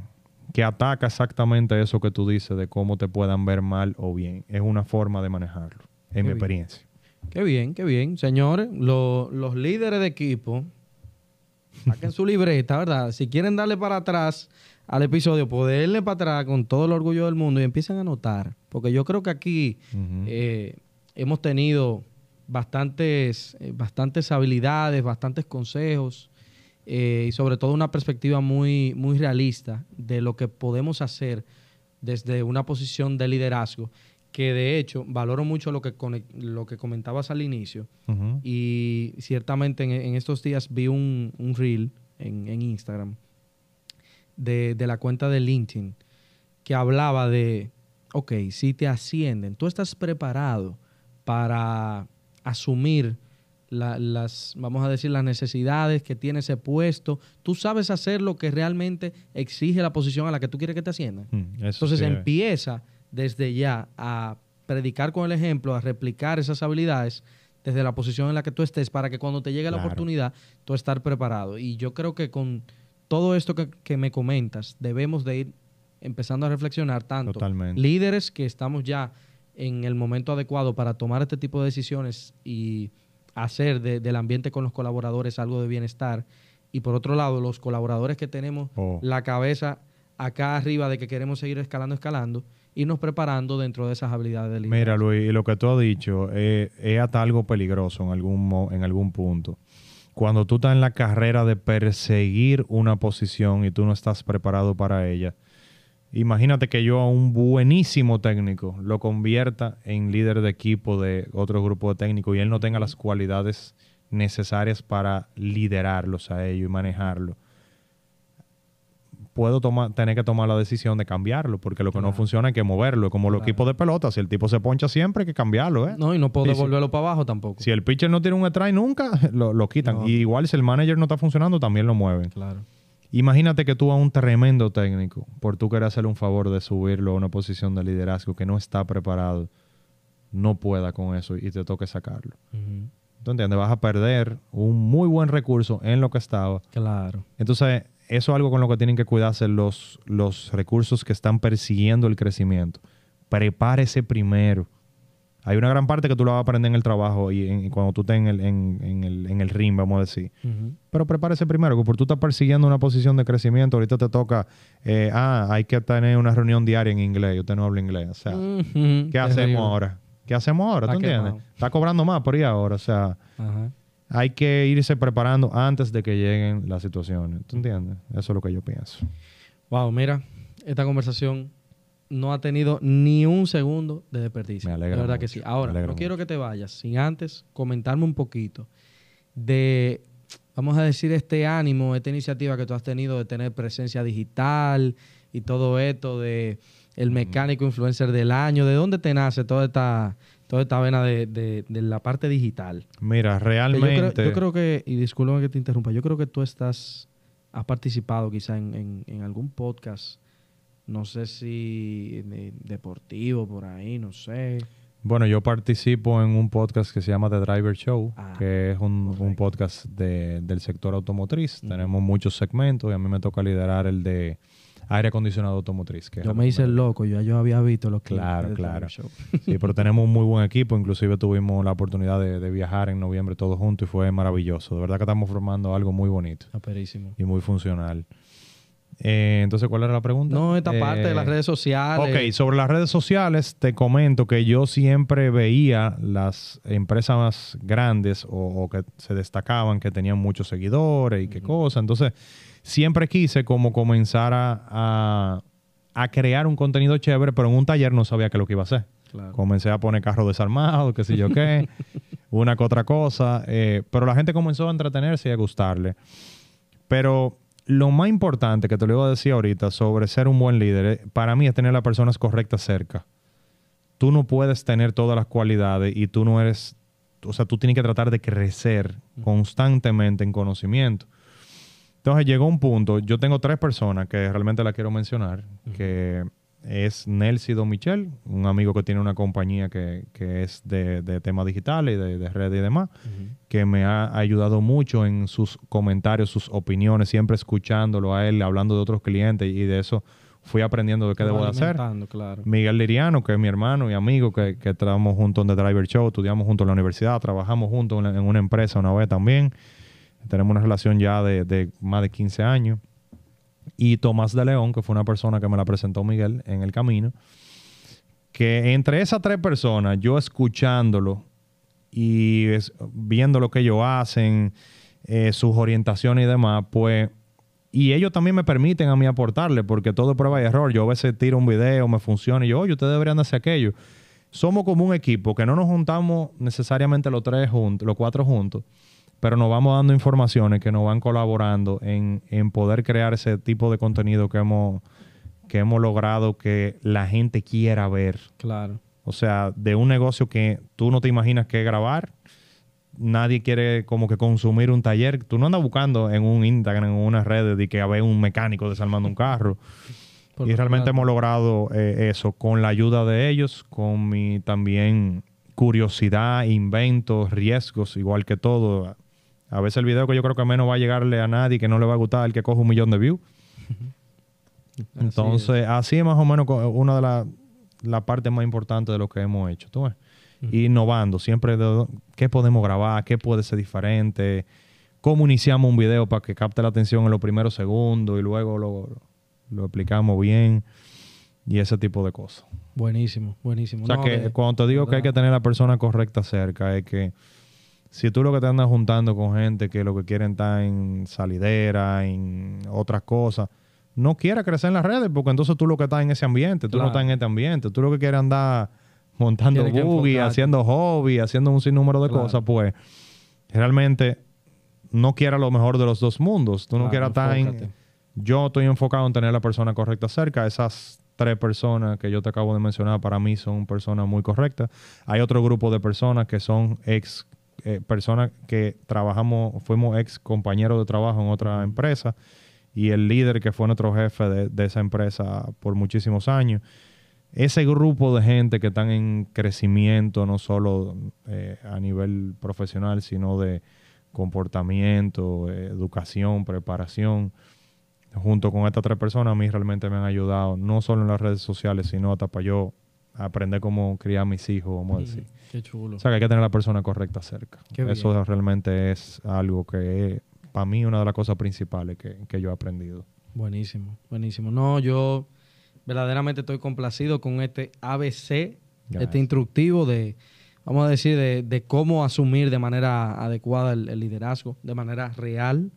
que ataca exactamente eso que tú dices de cómo te puedan ver mal o bien. Es una forma de manejarlo, en mi experiencia. Qué bien, qué bien. Señores, los líderes de equipo, saquen su libreta, ¿verdad? Si quieren darle para atrás al episodio, poderle para atrás con todo el orgullo del mundo y empiecen a notar. Porque yo creo que aquí eh, hemos tenido bastantes, eh, bastantes habilidades, bastantes consejos eh, y sobre todo una perspectiva muy, muy realista de lo que podemos hacer desde una posición de liderazgo, que de hecho valoro mucho lo que, lo que comentabas al inicio y ciertamente en, estos días vi un, reel en, Instagram de, de, la cuenta de LinkedIn que hablaba de, ok, si te ascienden, tú estás preparado para asumir las, vamos a decir, las necesidades que tiene ese puesto, tú sabes hacer lo que realmente exige la posición a la que tú quieres que te asciendan. Hmm, Entonces empieza desde ya a predicar con el ejemplo, a replicar esas habilidades desde la posición en la que tú estés para que cuando te llegue la oportunidad tú estar preparado. Y yo creo que con todo esto que me comentas, debemos de ir empezando a reflexionar tanto líderes que estamos ya en el momento adecuado para tomar este tipo de decisiones y hacer del ambiente con los colaboradores algo de bienestar. Y por otro lado, los colaboradores que tenemos oh. la cabeza acá arriba de que queremos seguir escalando, escalando, irnos preparando dentro de esas habilidades del Mira, Luis, lo que tú has dicho es hasta algo peligroso en algún, en algún punto. Cuando tú estás en la carrera de perseguir una posición y tú no estás preparado para ella, Imagínate que yo a un buenísimo técnico lo convierta en líder de equipo de otro grupo de técnicos y él no tenga las cualidades necesarias para liderarlos a ellos y manejarlo. Puedo tener que tomar la decisión de cambiarlo, porque lo que no funciona hay que moverlo. Como los equipos de pelota, si el tipo se poncha siempre hay que cambiarlo. ¿eh? No, y no puedo devolverlo para abajo tampoco. Si el pitcher no tiene un strike nunca, lo, quitan. Y igual si el manager no está funcionando, también lo mueven. Claro. Imagínate que tú a un tremendo técnico, por tú querer hacerle un favor de subirlo a una posición de liderazgo que no está preparado, no pueda con eso y te toque sacarlo. Vas a perder un muy buen recurso en lo que estaba. Claro. Entonces, eso es algo con lo que tienen que cuidarse los, los recursos que están persiguiendo el crecimiento. Prepárese primero. Hay una gran parte que tú la vas a aprender en el trabajo y, cuando tú estés en el, en, ring, vamos a decir. Pero prepárese primero, porque tú estás persiguiendo una posición de crecimiento. Ahorita te toca, eh, ah, hay que tener una reunión diaria en inglés y usted no habla inglés. O sea, ¿qué hacemos ahora? ¿Qué hacemos ahora? ¿Tú entiendes? Está cobrando más por ahí ahora. O sea, hay que irse preparando antes de que lleguen las situaciones. ¿Tú entiendes? Eso es lo que yo pienso. Wow, mira, esta conversación no ha tenido ni un segundo de desperdicio. La verdad que sí. Ahora, no quiero que te vayas sin antes comentarme un poquito de, vamos a decir, este ánimo, esta iniciativa que tú has tenido de tener presencia digital y todo esto de el mecánico influencer del año. ¿De dónde te nace toda esta, toda esta vena de, de, la parte digital? Mira, realmente. Yo creo, que, y disculpa que te interrumpa, yo creo que tú estás, has participado quizá en, en, en algún podcast no sé si deportivo por ahí, no sé. Bueno, yo participo en un podcast que se llama The Driver Show, ah, que es un, podcast de, del sector automotriz. Tenemos muchos segmentos y a mí me toca liderar el de aire acondicionado automotriz. Que yo me hice el loco, yo yo había visto los Claro, claro. Show. Sí, pero tenemos un muy buen equipo, inclusive tuvimos la oportunidad de, viajar en noviembre todos juntos y fue maravilloso. De verdad que estamos formando algo muy bonito. Y muy funcional. Eh, entonces, ¿cuál era la pregunta? No, esta parte de las eh, redes sociales. Ok, sobre las redes sociales te comento que yo siempre veía las empresas más grandes o, que se destacaban, que tenían muchos seguidores y qué cosa. Entonces, siempre quise como comenzar a, crear un contenido chévere, pero en un taller no sabía qué es lo que iba a hacer. Comencé a poner carros desarmados, qué sé yo qué, una que otra cosa. Eh, pero la gente comenzó a entretenerse y a gustarle. Pero lo más importante que te lo iba a decir ahorita sobre ser un buen líder, eh, para mí es tener a las personas correctas cerca. Tú no puedes tener todas las cualidades y tú no eres, o sea, tú tienes que tratar de crecer constantemente en conocimiento. Entonces llegó un punto, yo tengo tres personas que realmente la quiero mencionar, que es Nelsido Michel, un amigo que tiene una compañía que, es de, de temas digitales, de, de redes y demás, que me ha ayudado mucho en sus comentarios, sus opiniones, siempre escuchándolo a él, hablando de otros clientes y de eso fui aprendiendo de qué debo de hacer. Miguel Liriano, que es mi hermano y amigo, que, trabajamos juntos en The Driver Show, estudiamos juntos en la universidad, trabajamos juntos en, una empresa una vez también. Tenemos una relación ya de, de más de 15 años y Tomás de León, que fue una persona que me la presentó Miguel en el camino, que entre esas tres personas, yo escuchándolo y viendo lo que ellos hacen, eh, sus orientaciones y demás, pues... Y ellos también me permiten a mí aportarle, porque todo prueba y error. Yo a veces tiro un video, me funciona, y yo, oye, ustedes deberían hacer aquello. Somos como un equipo, que no nos juntamos necesariamente los tres juntos, los cuatro juntos, pero nos vamos dando informaciones que nos van colaborando en, poder crear ese tipo de contenido que hemos, que hemos logrado que la gente quiera ver. Claro. O sea, de un negocio que tú no te imaginas que grabar, nadie quiere como que consumir un taller. Tú no andas buscando en un Instagram, en una red, de que haber un mecánico desarmando un carro. y realmente hemos logrado eh, eso con la ayuda de ellos, con mi también curiosidad, inventos, riesgos, igual que todo. A veces el video que yo creo que menos va a llegarle a nadie, que no le va a gustar, el que coge un millón de views. Entonces, así es. más o menos una de las la partes más importantes de lo que hemos hecho. Innovando, siempre qué podemos grabar, qué puede ser diferente, cómo iniciamos un video para que capte la atención en los primeros segundos y luego lo, lo explicamos bien y ese tipo de cosas. Buenísimo, buenísimo. O sea, que, cuando te digo que hay que tener a la persona correcta cerca, es que si tú lo que te andas juntando con gente que lo que quieren está en salidera, en otras cosas, no quiera crecer en las redes porque entonces tú lo que estás en ese ambiente, tú no estás en este ambiente, tú lo que quieres andar montando buggy haciendo hobby, haciendo un sinnúmero de cosas, pues realmente no quieras lo mejor de los dos mundos. Tú no quieras estar en... Yo estoy enfocado en tener la persona correcta cerca. Esas tres personas que yo te acabo de mencionar para mí son personas muy correctas. Hay otro grupo de personas que son ex eh, personas que trabajamos, fuimos ex compañeros de trabajo en otra empresa y el líder que fue nuestro jefe de, esa empresa por muchísimos años. Ese grupo de gente que están en crecimiento, no solo eh, a nivel profesional, sino de comportamiento, educación, preparación, junto con estas tres personas, a mí realmente me han ayudado, no solo en las redes sociales, sino hasta para yo aprender cómo criar a mis hijos, vamos a decir. Qué chulo. O sea, que hay que tener a la persona correcta cerca. Eso realmente es algo que, para mí, una de las cosas principales que, yo he aprendido. Buenísimo, buenísimo. No, yo verdaderamente estoy complacido con este ABC, este instructivo de, vamos a decir, de, cómo asumir de manera adecuada el, liderazgo, de manera real,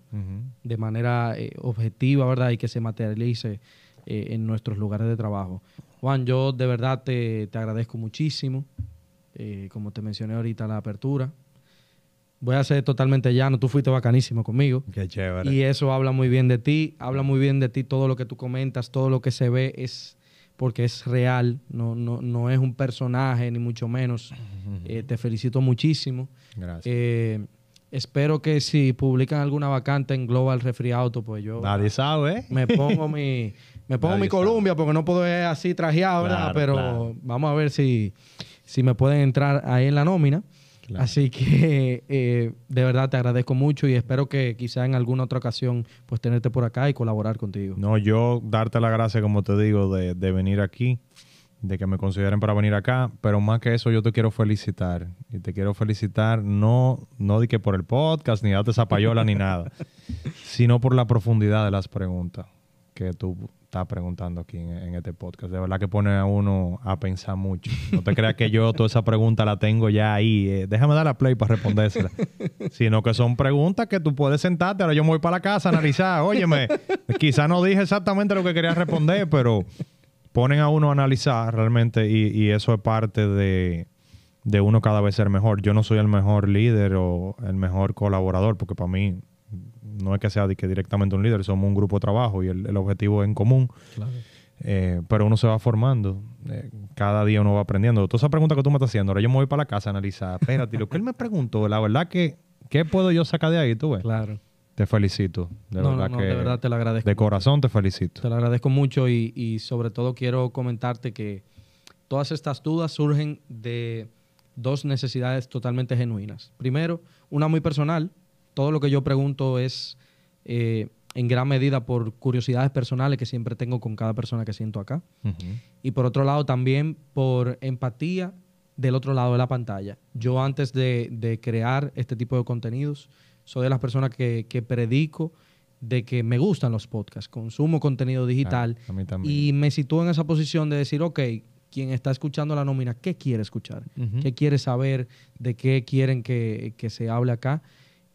de manera eh, objetiva, ¿verdad? Y que se materialice eh, en nuestros lugares de trabajo. Juan, yo de verdad te, te agradezco muchísimo eh, como te mencioné ahorita, la apertura. Voy a ser totalmente llano, tú fuiste bacanísimo conmigo. Qué chévere. Y eso habla muy bien de ti, habla muy bien de ti todo lo que tú comentas, todo lo que se ve es porque es real, no, no, es un personaje, ni mucho menos. Eh, te felicito muchísimo. Gracias. Eh, espero que si publican alguna vacante en Global Refri Auto, pues yo... Nadie sabe. Me pongo mi, me pongo mi columbia porque no puedo ir así trajeado, Pero vamos a ver si si me pueden entrar ahí en la nómina. Así que eh, de verdad te agradezco mucho y espero que quizá en alguna otra ocasión pues tenerte por acá y colaborar contigo. No, yo darte la gracia, como te digo, de, venir aquí, de que me consideren para venir acá, pero más que eso yo te quiero felicitar y te quiero felicitar no, no de que por el podcast, ni date esa ni nada, sino por la profundidad de las preguntas que tú está preguntando aquí en, este podcast. De verdad que pone a uno a pensar mucho. No te creas que yo toda esa pregunta la tengo ya ahí. Eh, déjame dar la play para respondérsela. Sino que son preguntas que tú puedes sentarte. Ahora yo me voy para la casa a analizar. Óyeme, quizá no dije exactamente lo que quería responder, pero ponen a uno a analizar realmente y, y eso es parte de, de uno cada vez ser mejor. Yo no soy el mejor líder o el mejor colaborador, porque para mí no es que sea que directamente un líder, somos un grupo de trabajo y el, objetivo es en común. Eh, pero uno se va formando, eh, cada día uno va aprendiendo. Toda esa pregunta que tú me estás haciendo, ahora yo me voy para la casa a analizar, espérate, lo que él me preguntó, la verdad que, ¿qué puedo yo sacar de ahí, tú ves? Claro. Te felicito, de verdad De verdad te lo agradezco. De corazón te felicito. Te lo agradezco mucho y, y sobre todo quiero comentarte que todas estas dudas surgen de dos necesidades totalmente genuinas. Primero, una muy personal, todo lo que yo pregunto es eh, en gran medida por curiosidades personales que siempre tengo con cada persona que siento acá. Y por otro lado, también por empatía del otro lado de la pantalla. Yo antes de, crear este tipo de contenidos, soy de las personas que, predico de que me gustan los podcasts, consumo contenido digital y me sitúo en esa posición de decir, ok, quien está escuchando la nómina, ¿qué quiere escuchar? ¿Qué quiere saber? ¿De qué quieren que, que se hable acá?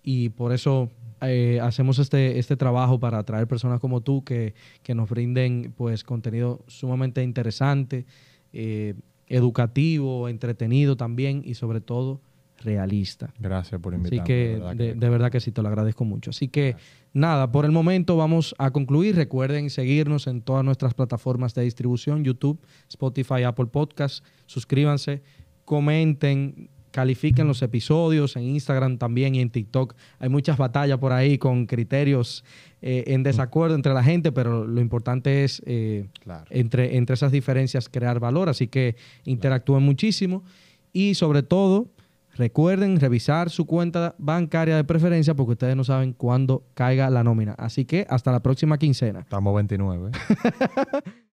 y por eso eh, hacemos este, este trabajo para atraer personas como tú que, que nos brinden pues contenido sumamente interesante, eh, educativo, entretenido también y sobre todo realista. Gracias por invitarme. Así que, de verdad que, sí, te lo agradezco mucho. Así que nada, por el momento vamos a concluir. Recuerden seguirnos en todas nuestras plataformas de distribución, YouTube, Spotify, Apple Podcasts Suscríbanse, comenten, califiquen los episodios, en Instagram también y en TikTok. Hay muchas batallas por ahí con criterios eh, en desacuerdo entre la gente, pero lo importante es eh, entre, entre esas diferencias crear valor, así que interactúen muchísimo y sobre todo recuerden revisar su cuenta bancaria de preferencia porque ustedes no saben cuándo caiga la nómina. Así que hasta la próxima quincena. Estamos 29.